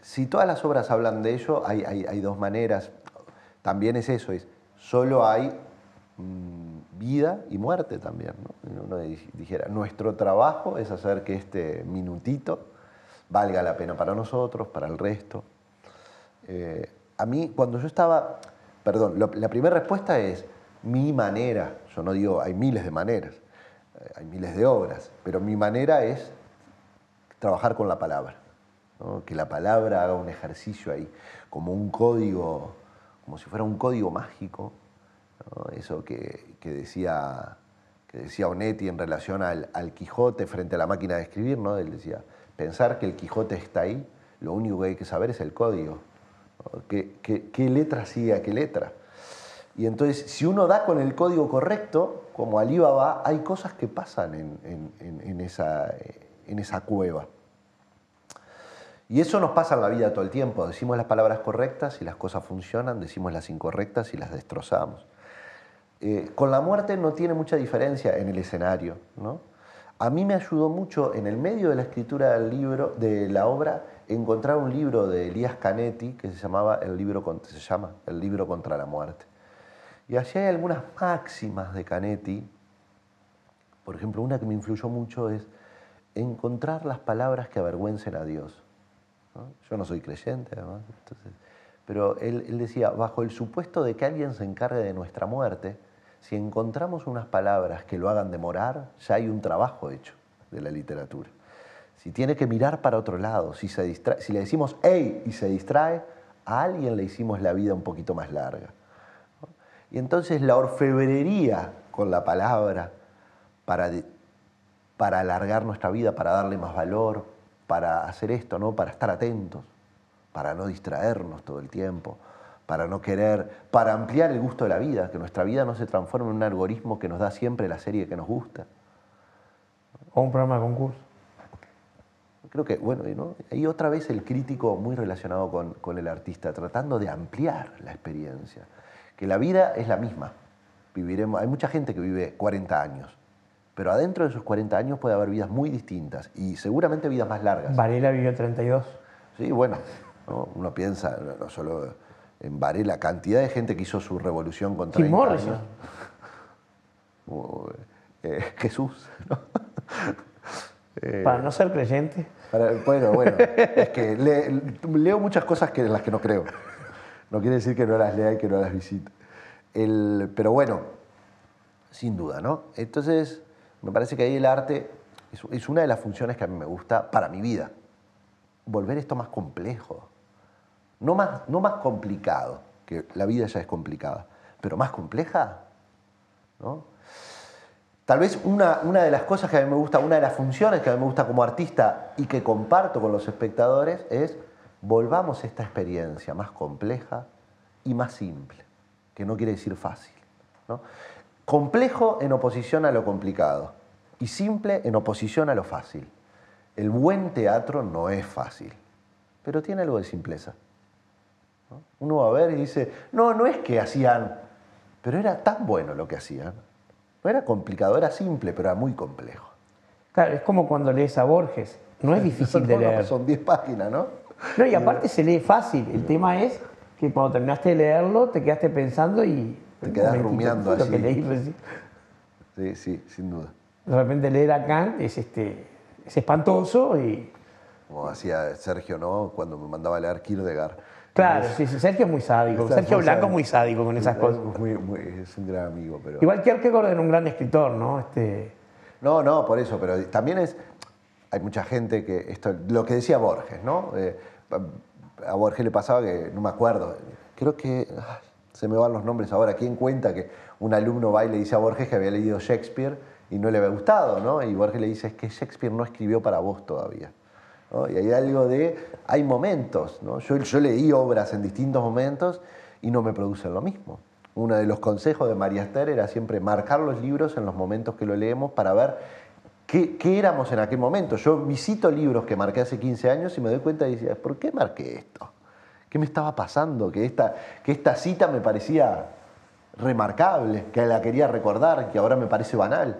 si todas las obras hablan de ello, hay, hay, hay dos maneras también es eso, es solo hay mm, vida y muerte también. ¿no? Uno dijera, nuestro trabajo es hacer que este minutito valga la pena para nosotros, para el resto. Eh, a mí, cuando yo estaba, perdón, la primera respuesta es mi manera, yo no digo, hay miles de maneras, eh, hay miles de obras, pero mi manera es trabajar con la palabra, que la palabra haga un ejercicio ahí, como un código como si fuera un código mágico, eso que, decía, que decía Onetti en relación al, Quijote frente a la máquina de escribir, ¿no? él decía, pensar que el Quijote está ahí, lo único que hay que saber es el código, ¿Qué, letra sigue qué letra. Y entonces, si uno da con el código correcto, como Alibaba, hay cosas que pasan en, esa, eh, en esa cueva. Y eso nos pasa en la vida todo el tiempo. Decimos las palabras correctas y las cosas funcionan, decimos las incorrectas y las destrozamos. Eh, con la muerte no tiene mucha diferencia en el escenario. A mí me ayudó mucho en el medio de la escritura del libro, de la obra, encontrar un libro de Elías Canetti que se llamaba El libro, se llama El libro contra la muerte. Y allí hay algunas máximas de Canetti. Por ejemplo, una que me influyó mucho es encontrar las palabras que avergüencen a Dios. Yo no soy creyente, además. pero él, decía, bajo el supuesto de que alguien se encargue de nuestra muerte, si encontramos unas palabras que lo hagan demorar, ya hay un trabajo hecho de la literatura. Si tiene que mirar para otro lado, si, se le decimos hey y se distrae, a alguien le hicimos la vida un poquito más larga. Y entonces la orfebrería con la palabra para alargar nuestra vida, para darle más valor, para hacer esto, ¿no? Para estar atentos, para no distraernos todo el tiempo, para no querer, para ampliar el gusto de la vida, que nuestra vida no se transforme en un algoritmo que nos da siempre la serie que nos gusta. O un programa de concurso. Creo que, bueno, ¿no? y otra vez el crítico muy relacionado con, con el artista, tratando de ampliar la experiencia. Que la vida es la misma. Viviremos, hay mucha gente que vive 40 años pero adentro de esos 40 años puede haber vidas muy distintas y seguramente vidas más largas. Varela vivió 32. Sí, bueno, uno piensa no solo en Varela, cantidad de gente que hizo su revolución contra Jim Morrison. Eh, Jesús, eh, para no ser creyente. bueno, bueno, es que leo muchas cosas que, en las que no creo. No quiere decir que no las lea y que no las visite. El, pero bueno, sin duda, ¿no? Entonces, me parece que ahí el arte es, una de las funciones que a mí me gusta para mi vida. Volver esto más complejo. No más, no más complicado, que la vida ya es complicada, pero más compleja. Tal vez una, de las cosas que a mí me gusta, una de las funciones que a mí me gusta como artista y que comparto con los espectadores es volvamos esta experiencia más compleja y más simple, que no quiere decir fácil. ¿no? Complejo en oposición a lo complicado y simple en oposición a lo fácil. El buen teatro no es fácil, pero tiene algo de simpleza. Uno va a ver y dice, no, no es que hacían, pero era tan bueno lo que hacían. No era complicado, era simple, pero era muy complejo. Claro, es como cuando lees a Borges. No es difícil de leer. Son 10 páginas, ¿no? No, y aparte se lee fácil. El tema es que cuando terminaste de leerlo, te quedaste pensando y te quedas rumiando así. Sí, sí, sin duda. De repente leer a Kant es, este, es espantoso y... Como hacía Sergio, ¿no? Cuando me mandaba a leer Kierdegar. Claro, sí, Sergio es muy sádico. Sergio Blanco es muy sádico con esas cosas. es un gran amigo, pero... Igual Kierkegaard era un gran escritor, ¿no? Este... No, no, por eso, pero también es... Hay mucha gente que... Esto, lo que decía Borges, ¿no? Eh, a Borges le pasaba que, no me acuerdo, creo que... Ah, se me van los nombres ahora, ¿quién cuenta que un alumno va y le dice a Borges que había leído Shakespeare y no le había gustado, ¿no? Y Borges le dice, es que Shakespeare no escribió para vos todavía. Y hay algo de, hay momentos, Yo, leí obras en distintos momentos y no me producen lo mismo. Uno de los consejos de María Esther era siempre marcar los libros en los momentos que lo leemos para ver qué, qué éramos en aquel momento. Yo visito libros que marqué hace 15 años y me doy cuenta y decía, ¿por qué marqué esto? ¿Qué me estaba pasando? Que esta, que esta cita me parecía remarcable, que la quería recordar, que ahora me parece banal.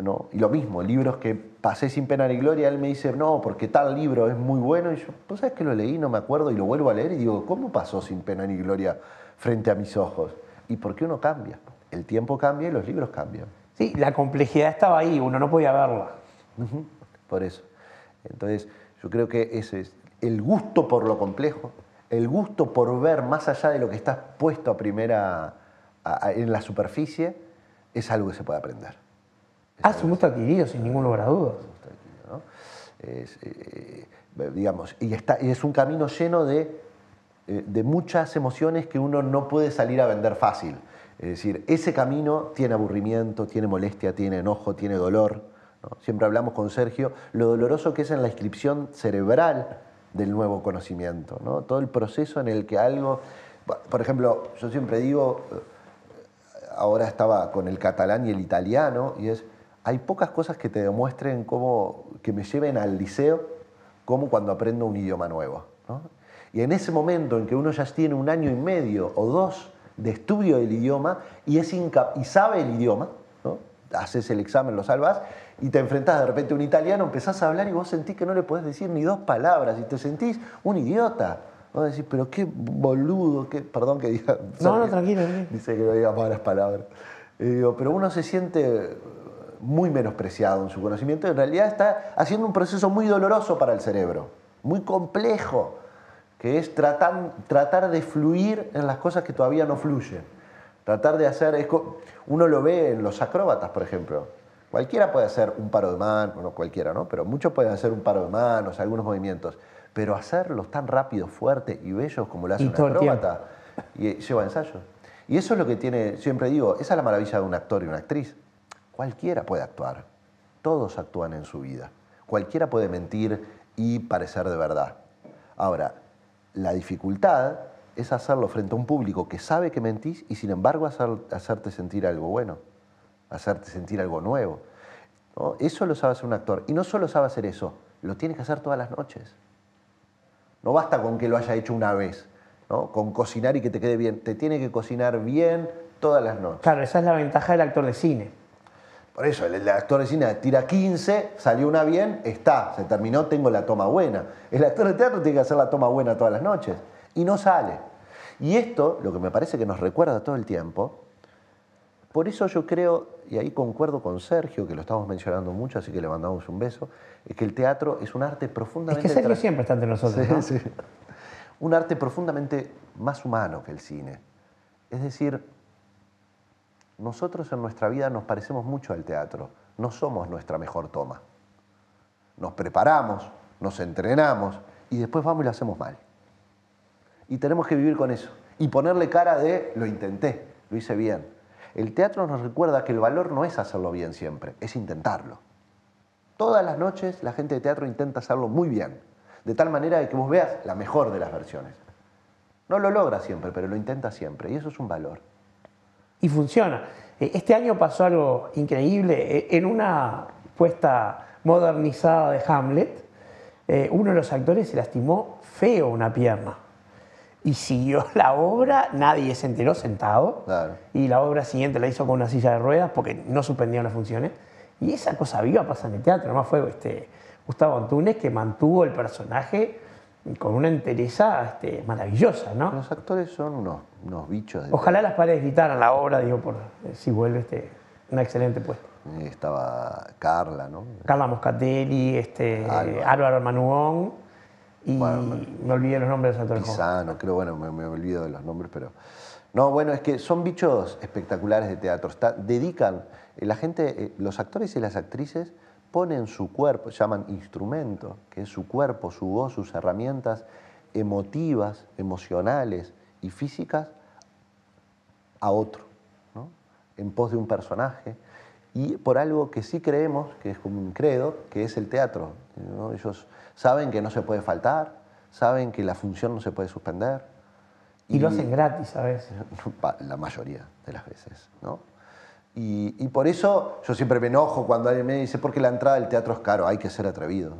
¿no? Y lo mismo, libros que pasé sin pena ni gloria, él me dice, no, porque tal libro es muy bueno, y yo, pues sabes que lo leí, no me acuerdo, y lo vuelvo a leer y digo, ¿cómo pasó sin pena ni gloria frente a mis ojos? ¿Y por qué uno cambia? El tiempo cambia y los libros cambian. Sí, la complejidad estaba ahí, uno no podía verla. por eso. Entonces, yo creo que ese es el gusto por lo complejo, el gusto por ver más allá de lo que estás puesto a primera en la superficie es algo que se puede aprender. ah, es un gusto adquirido, sin ningún lugar a dudas. Eh, eh, digamos, y, es un camino lleno eh, de, muchas emociones que uno no puede salir a vender fácil. Es decir, ese camino tiene aburrimiento, tiene molestia, tiene enojo, tiene dolor. Siempre hablamos con Sergio lo doloroso que es en la inscripción cerebral del nuevo conocimiento, ¿no? todo el proceso en el que algo, por ejemplo, yo siempre digo, eh, ahora estaba con el catalán y el italiano, y es, hay pocas cosas que te demuestren cómo, que me lleven al liceo, como cuando aprendo un idioma nuevo. Y en ese momento en que uno ya tiene un año y medio o dos de estudio del idioma y, es y sabe el idioma, ¿no? haces el examen, lo salvas, y te enfrentás de repente a un italiano, empezás a hablar y vos sentís que no le podés decir ni dos palabras y te sentís un idiota. Vos decís, pero qué boludo, qué... perdón que diga... No, no, tranquilo. Dice que no diga malas palabras. pero uno se siente muy menospreciado en su conocimiento y en realidad está haciendo un proceso muy doloroso para el cerebro, muy complejo, que es tratar, tratar de fluir en las cosas que todavía no fluyen. Tratar de hacer... Es, uno lo ve en los acróbatas, por ejemplo Cualquiera puede hacer un paro de manos, bueno, cualquiera, ¿no? Pero muchos pueden hacer un paro de manos, algunos movimientos. Pero hacerlos tan rápido, fuerte y bellos como lo hace un y eh, lleva ensayo. Y eso es lo que tiene, siempre digo, esa es la maravilla de un actor y una actriz. Cualquiera puede actuar. Todos actúan en su vida. Cualquiera puede mentir y parecer de verdad. Ahora, la dificultad es hacerlo frente a un público que sabe que mentís y sin embargo hacerte sentir algo bueno hacerte sentir algo nuevo. Eso lo sabe hacer un actor. Y no solo sabe hacer eso, lo tienes que hacer todas las noches. No basta con que lo haya hecho una vez, con cocinar y que te quede bien. Te tiene que cocinar bien todas las noches. Claro, esa es la ventaja del actor de cine. Por eso, el actor de cine tira 15, salió una bien, está, se terminó, tengo la toma buena. El actor de teatro tiene que hacer la toma buena todas las noches y no sale. Y esto, lo que me parece que nos recuerda todo el tiempo, por eso yo creo, y ahí concuerdo con Sergio, que lo estamos mencionando mucho, así que le mandamos un beso, es que el teatro es un arte profundamente... Es que Sergio siempre está entre nosotros. Un arte profundamente más humano que el cine. Es decir, nosotros en nuestra vida nos parecemos mucho al teatro, no somos nuestra mejor toma. Nos preparamos, nos entrenamos y después vamos y lo hacemos mal. Y tenemos que vivir con eso y ponerle cara de lo intenté, lo hice bien el teatro nos recuerda que el valor no es hacerlo bien siempre, es intentarlo. Todas las noches la gente de teatro intenta hacerlo muy bien, de tal manera que vos veas la mejor de las versiones. No lo logra siempre, pero lo intenta siempre, y eso es un valor. Y funciona. Eh, este año pasó algo increíble. Eh, en una puesta modernizada de Hamlet, eh, uno de los actores se lastimó feo una pierna y siguió la obra, nadie se enteró sentado. Y la obra siguiente la hizo con una silla de ruedas porque no suspendían las funciones. Y esa cosa viva pasa en el teatro. Además fue este, Gustavo Antunes que mantuvo el personaje con una entereza este, maravillosa, ¿no? Los actores son unos, unos bichos. Ojalá las paredes gritaran la obra, digo, por eh, si vuelve este, una excelente puesta. Estaba Carla, ¿no? Carla Moscatelli, este, Álvaro, Álvaro me, olvidé los nombres de actores Quizá, creo, bueno, me, olvido de los nombres, pero. No, bueno, es que son bichos espectaculares de teatro. dedican, eh, la gente, eh, los actores y las actrices ponen su cuerpo, llaman instrumento, que es su cuerpo, su voz, sus herramientas emotivas, emocionales y físicas a otro, ¿no? en pos de un personaje y por algo que sí creemos, que es como un credo, que es el teatro. Ellos saben que no se puede faltar, saben que la función no se puede suspender. Y, lo hacen gratis a veces. La mayoría de las veces, ¿no? Y, y, por eso yo siempre me enojo cuando alguien me dice, porque la entrada del teatro es caro, hay que ser atrevido.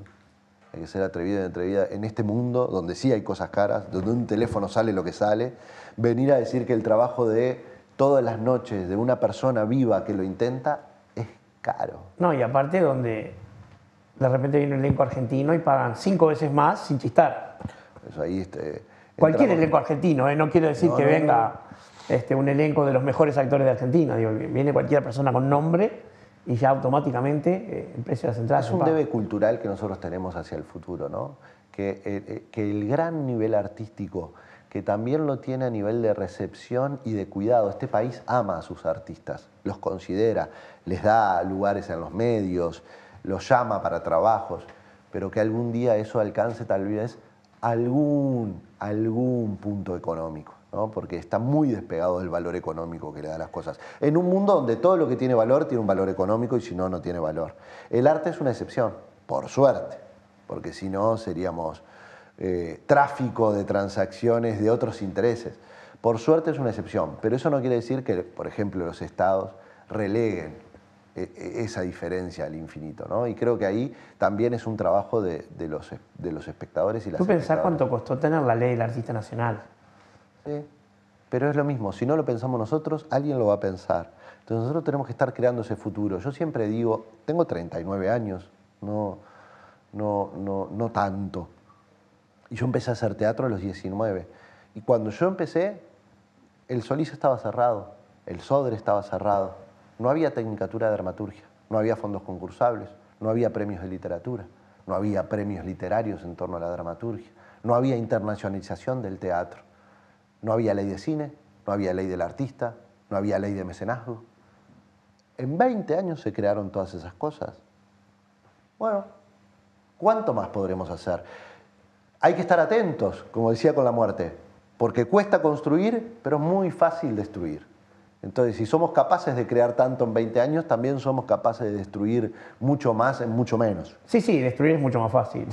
Hay que ser atrevido y atrevida en este mundo donde sí hay cosas caras, donde un teléfono sale lo que sale. Venir a decir que el trabajo de todas las noches de una persona viva que lo intenta es caro. No, y aparte donde de repente viene un elenco argentino y pagan cinco veces más sin chistar. Pues ahí este, Cualquier elenco argentino, ¿eh? no quiero decir que venga Este, un elenco de los mejores actores de Argentina, viene cualquier persona con nombre y ya automáticamente eh, el precio de Es un debe cultural que nosotros tenemos hacia el futuro, ¿no? Que, eh, eh, que el gran nivel artístico que también lo tiene a nivel de recepción y de cuidado. Este país ama a sus artistas, los considera, les da lugares en los medios, lo llama para trabajos, pero que algún día eso alcance tal vez algún, algún punto económico. porque está muy despegado del valor económico que le dan las cosas. En un mundo donde todo lo que tiene valor tiene un valor económico y si no, no tiene valor. El arte es una excepción, por suerte, porque si no seríamos eh, tráfico de transacciones de otros intereses. Por suerte es una excepción, pero eso no quiere decir que, por ejemplo, los estados releguen e, e, esa diferencia al infinito, ¿no? Y creo que ahí también es un trabajo de, los, espectadores y las ¿Tú pensás cuánto costó tener la ley del artista nacional? Sí, pero es lo mismo, si no lo pensamos nosotros, alguien lo va a pensar. Entonces nosotros tenemos que estar creando ese futuro. Yo siempre digo, tengo 39 años, no, no, no, no tanto. Y yo empecé a hacer teatro a los 19. Y cuando yo empecé, el Solís estaba cerrado, el Sodre estaba cerrado no había tecnicatura de dramaturgia, no había fondos concursables, no había premios de literatura, no había premios literarios en torno a la dramaturgia, no había internacionalización del teatro, no había ley de cine, no había ley del artista, no había ley de mecenazgo. En 20 años se crearon todas esas cosas. Bueno, ¿cuánto más podremos hacer? Hay que estar atentos, como decía con la muerte, porque cuesta construir, pero es muy fácil destruir. Entonces, si somos capaces de crear tanto en 20 años, también somos capaces de destruir mucho más en mucho menos. Sí, sí, destruir es mucho más fácil.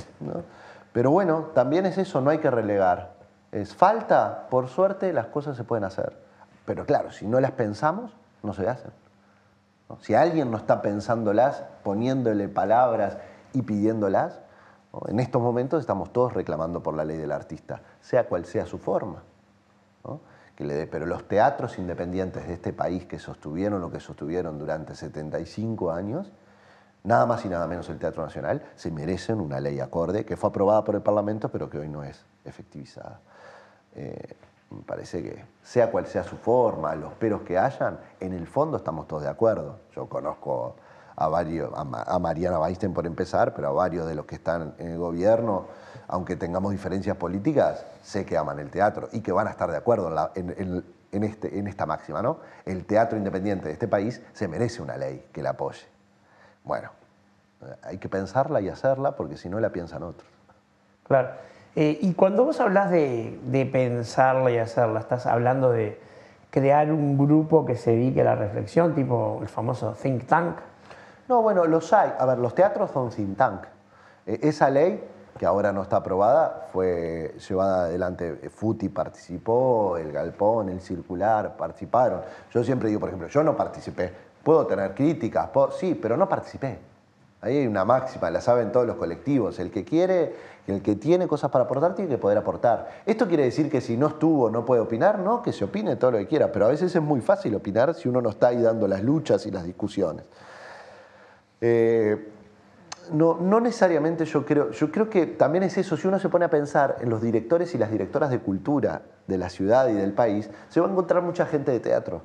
Pero bueno, también es eso, no hay que relegar. Es falta, por suerte, las cosas se pueden hacer. Pero claro, si no las pensamos, no se hacen. Si alguien no está pensándolas, poniéndole palabras y pidiéndolas, en estos momentos estamos todos reclamando por la ley del artista, sea cual sea su forma pero los teatros independientes de este país que sostuvieron lo que sostuvieron durante 75 años, nada más y nada menos el Teatro Nacional, se merecen una ley acorde que fue aprobada por el Parlamento, pero que hoy no es efectivizada. Eh, me parece que, sea cual sea su forma, los peros que hayan, en el fondo estamos todos de acuerdo. Yo conozco a, varios, a, Mariana Weinstein por empezar, pero a varios de los que están en el gobierno, aunque tengamos diferencias políticas, sé que aman el teatro y que van a estar de acuerdo en, este, esta máxima, ¿no? El teatro independiente de este país se merece una ley que la apoye. Bueno, hay que pensarla y hacerla porque si no la piensan otros. Claro. Eh, y cuando vos hablas de, de pensarla y hacerla, estás hablando de crear un grupo que se dedique a la reflexión, tipo el famoso think tank. No, bueno, los hay. A ver, los teatros son sin tank. E, esa ley, que ahora no está aprobada, fue llevada adelante. Futi participó, el Galpón, el Circular participaron. Yo siempre digo, por ejemplo, yo no participé. Puedo tener críticas, sí, pero no participé. Ahí hay una máxima, la saben todos los colectivos. El que quiere, el que tiene cosas para aportar, tiene que poder aportar. Esto quiere decir que si no estuvo, no puede opinar, no, que se opine todo lo que quiera, pero a veces es muy fácil opinar si uno no está ahí dando las luchas y las discusiones. Eh, no, necesariamente yo creo, yo creo que también es eso, si uno se pone a pensar en los directores y las directoras de cultura de la ciudad y del país, se va a encontrar mucha gente de teatro.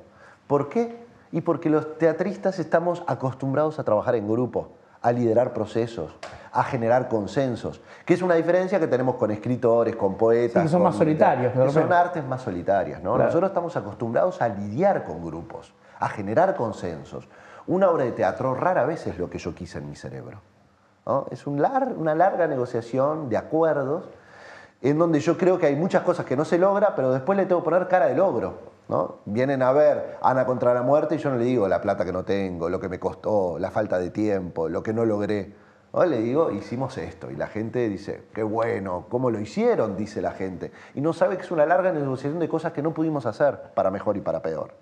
¿Por qué? Y porque los teatristas estamos acostumbrados a trabajar en grupo, a liderar procesos, a generar consensos, que es una diferencia que tenemos con escritores, con poetas. son más solitarios. Que son artes más solitarias, ¿no? Nosotros estamos acostumbrados a lidiar con grupos, a generar consensos, una obra de teatro rara vez es lo que yo quise en mi cerebro. Es una larga negociación de acuerdos en donde yo creo que hay muchas cosas que no se logra, pero después le tengo que poner cara de logro. Vienen a ver Ana contra la muerte y yo no le digo la plata que no tengo, lo que me costó, la falta de tiempo, lo que no logré. Le digo, hicimos esto. Y la gente dice, qué bueno, ¿cómo lo hicieron? Dice la gente. Y no sabe que es una larga negociación de cosas que no pudimos hacer para mejor y para peor.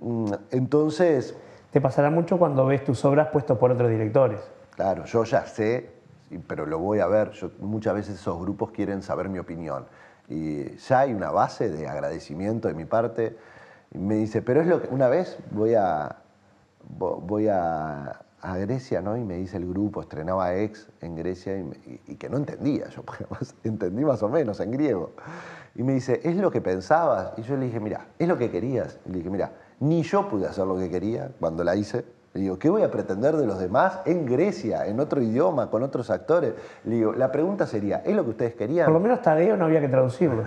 Mm, entonces, te pasará mucho cuando ves tus obras puestas por otros directores. Claro, yo ya sé, pero lo voy a ver. muchas veces esos grupos quieren saber mi opinión. Y ya hay una base de agradecimiento de mi parte. Y me dice, pero es lo que una vez voy a, voy a, Grecia, ¿no? Y me dice el grupo, estrenaba Ex en Grecia y, que no entendía, yo entendí más o menos en griego. Y me dice, ¿es lo que pensabas? Y yo le dije, mira, ¿es lo que querías? le dije, mira, ni yo pude hacer lo que quería cuando la hice. Le digo, ¿qué voy a pretender de los demás en Grecia, en otro idioma, con otros actores? Le digo, la pregunta sería, ¿es lo que ustedes querían? Por lo menos Tadeo no había que traducirlo.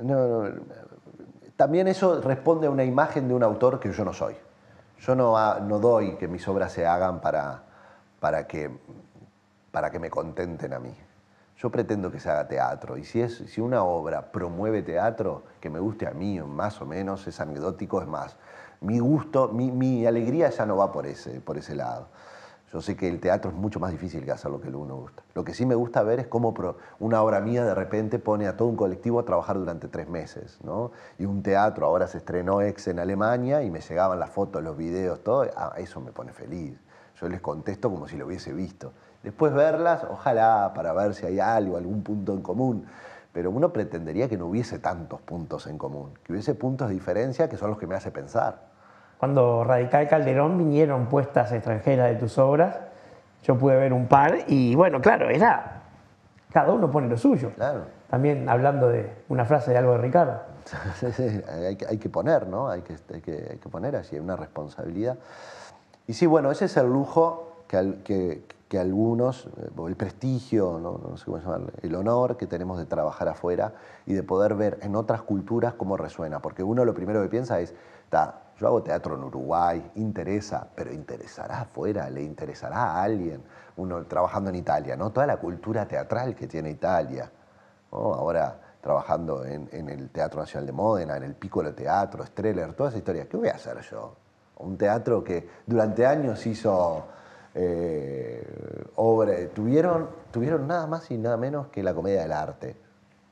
No, También eso responde a una imagen de un autor que yo no soy. Yo no, doy que mis obras se hagan para, para que me contenten a mí. Yo pretendo que se haga teatro y si, es, una obra promueve teatro, que me guste a mí más o menos, es anecdótico, es más. Mi gusto, mi, alegría ya no va por ese, por ese lado. Yo sé que el teatro es mucho más difícil que hacer lo que uno gusta. Lo que sí me gusta ver es cómo una obra mía de repente pone a todo un colectivo a trabajar durante tres meses, Y un teatro, ahora se estrenó Ex en Alemania y me llegaban las fotos, los videos, todo, ah, eso me pone feliz. Yo les contesto como si lo hubiese visto. Después verlas, ojalá para ver si hay algo, algún punto en común. Pero uno pretendería que no hubiese tantos puntos en común, que hubiese puntos de diferencia que son los que me hace pensar. Cuando Radical Calderón vinieron puestas extranjeras de tus obras, yo pude ver un par y bueno, claro, era, cada uno pone lo suyo. Claro. También hablando de una frase de algo de Ricardo. sí, sí, hay, que, hay, que poner, ¿no? Hay que, que, hay que poner así, una responsabilidad. Y sí, bueno, ese es el lujo que, que, que algunos, eh, el prestigio, el honor que tenemos de trabajar afuera y de poder ver en otras culturas cómo resuena. Porque uno lo primero que piensa es, está yo hago teatro en Uruguay, interesa, pero interesará afuera, le interesará a alguien. Uno trabajando en Italia, ¿no? Toda la cultura teatral que tiene Italia. Ahora trabajando en, el Teatro Nacional de Módena, en el Piccolo Teatro, Streller, todas esa historias, ¿Qué voy a hacer yo? Un teatro que durante años hizo eh, tuvieron, nada más y nada menos que la comedia del arte.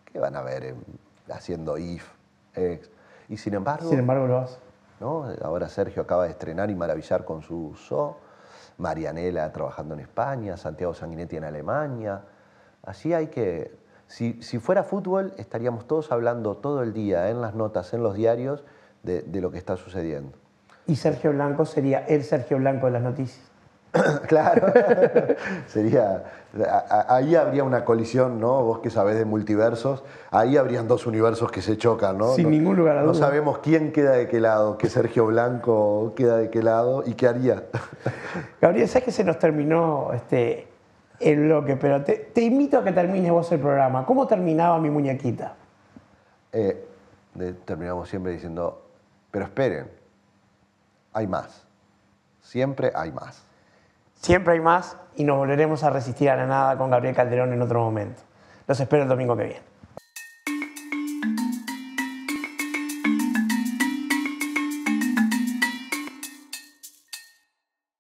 ¿Qué van a ver haciendo IF, Y sin embargo... Sin embargo lo hace. Ahora Sergio acaba de estrenar y maravillar con su show. Marianela trabajando en España, Santiago Sanguinetti en Alemania. Así hay que... Si, fuera fútbol, estaríamos todos hablando todo el día, en las notas, en los diarios, de lo que está sucediendo. Y Sergio Blanco sería el Sergio Blanco de las noticias. claro, sería, ahí habría una colisión, ¿no? Vos que sabés de multiversos, ahí habrían dos universos que se chocan, ¿no? Sin ningún lugar a duda. No sabemos quién queda de qué lado, que Sergio Blanco queda de qué lado y qué haría. Gabriel, ¿sabes que se nos terminó este, el bloque? Pero te, invito a que termines vos el programa. ¿Cómo terminaba mi muñequita? Eh, terminamos siempre diciendo, pero esperen, hay más. Siempre hay más. Siempre hay más y nos volveremos a resistir a la nada con Gabriel Calderón en otro momento. Los espero el domingo que viene.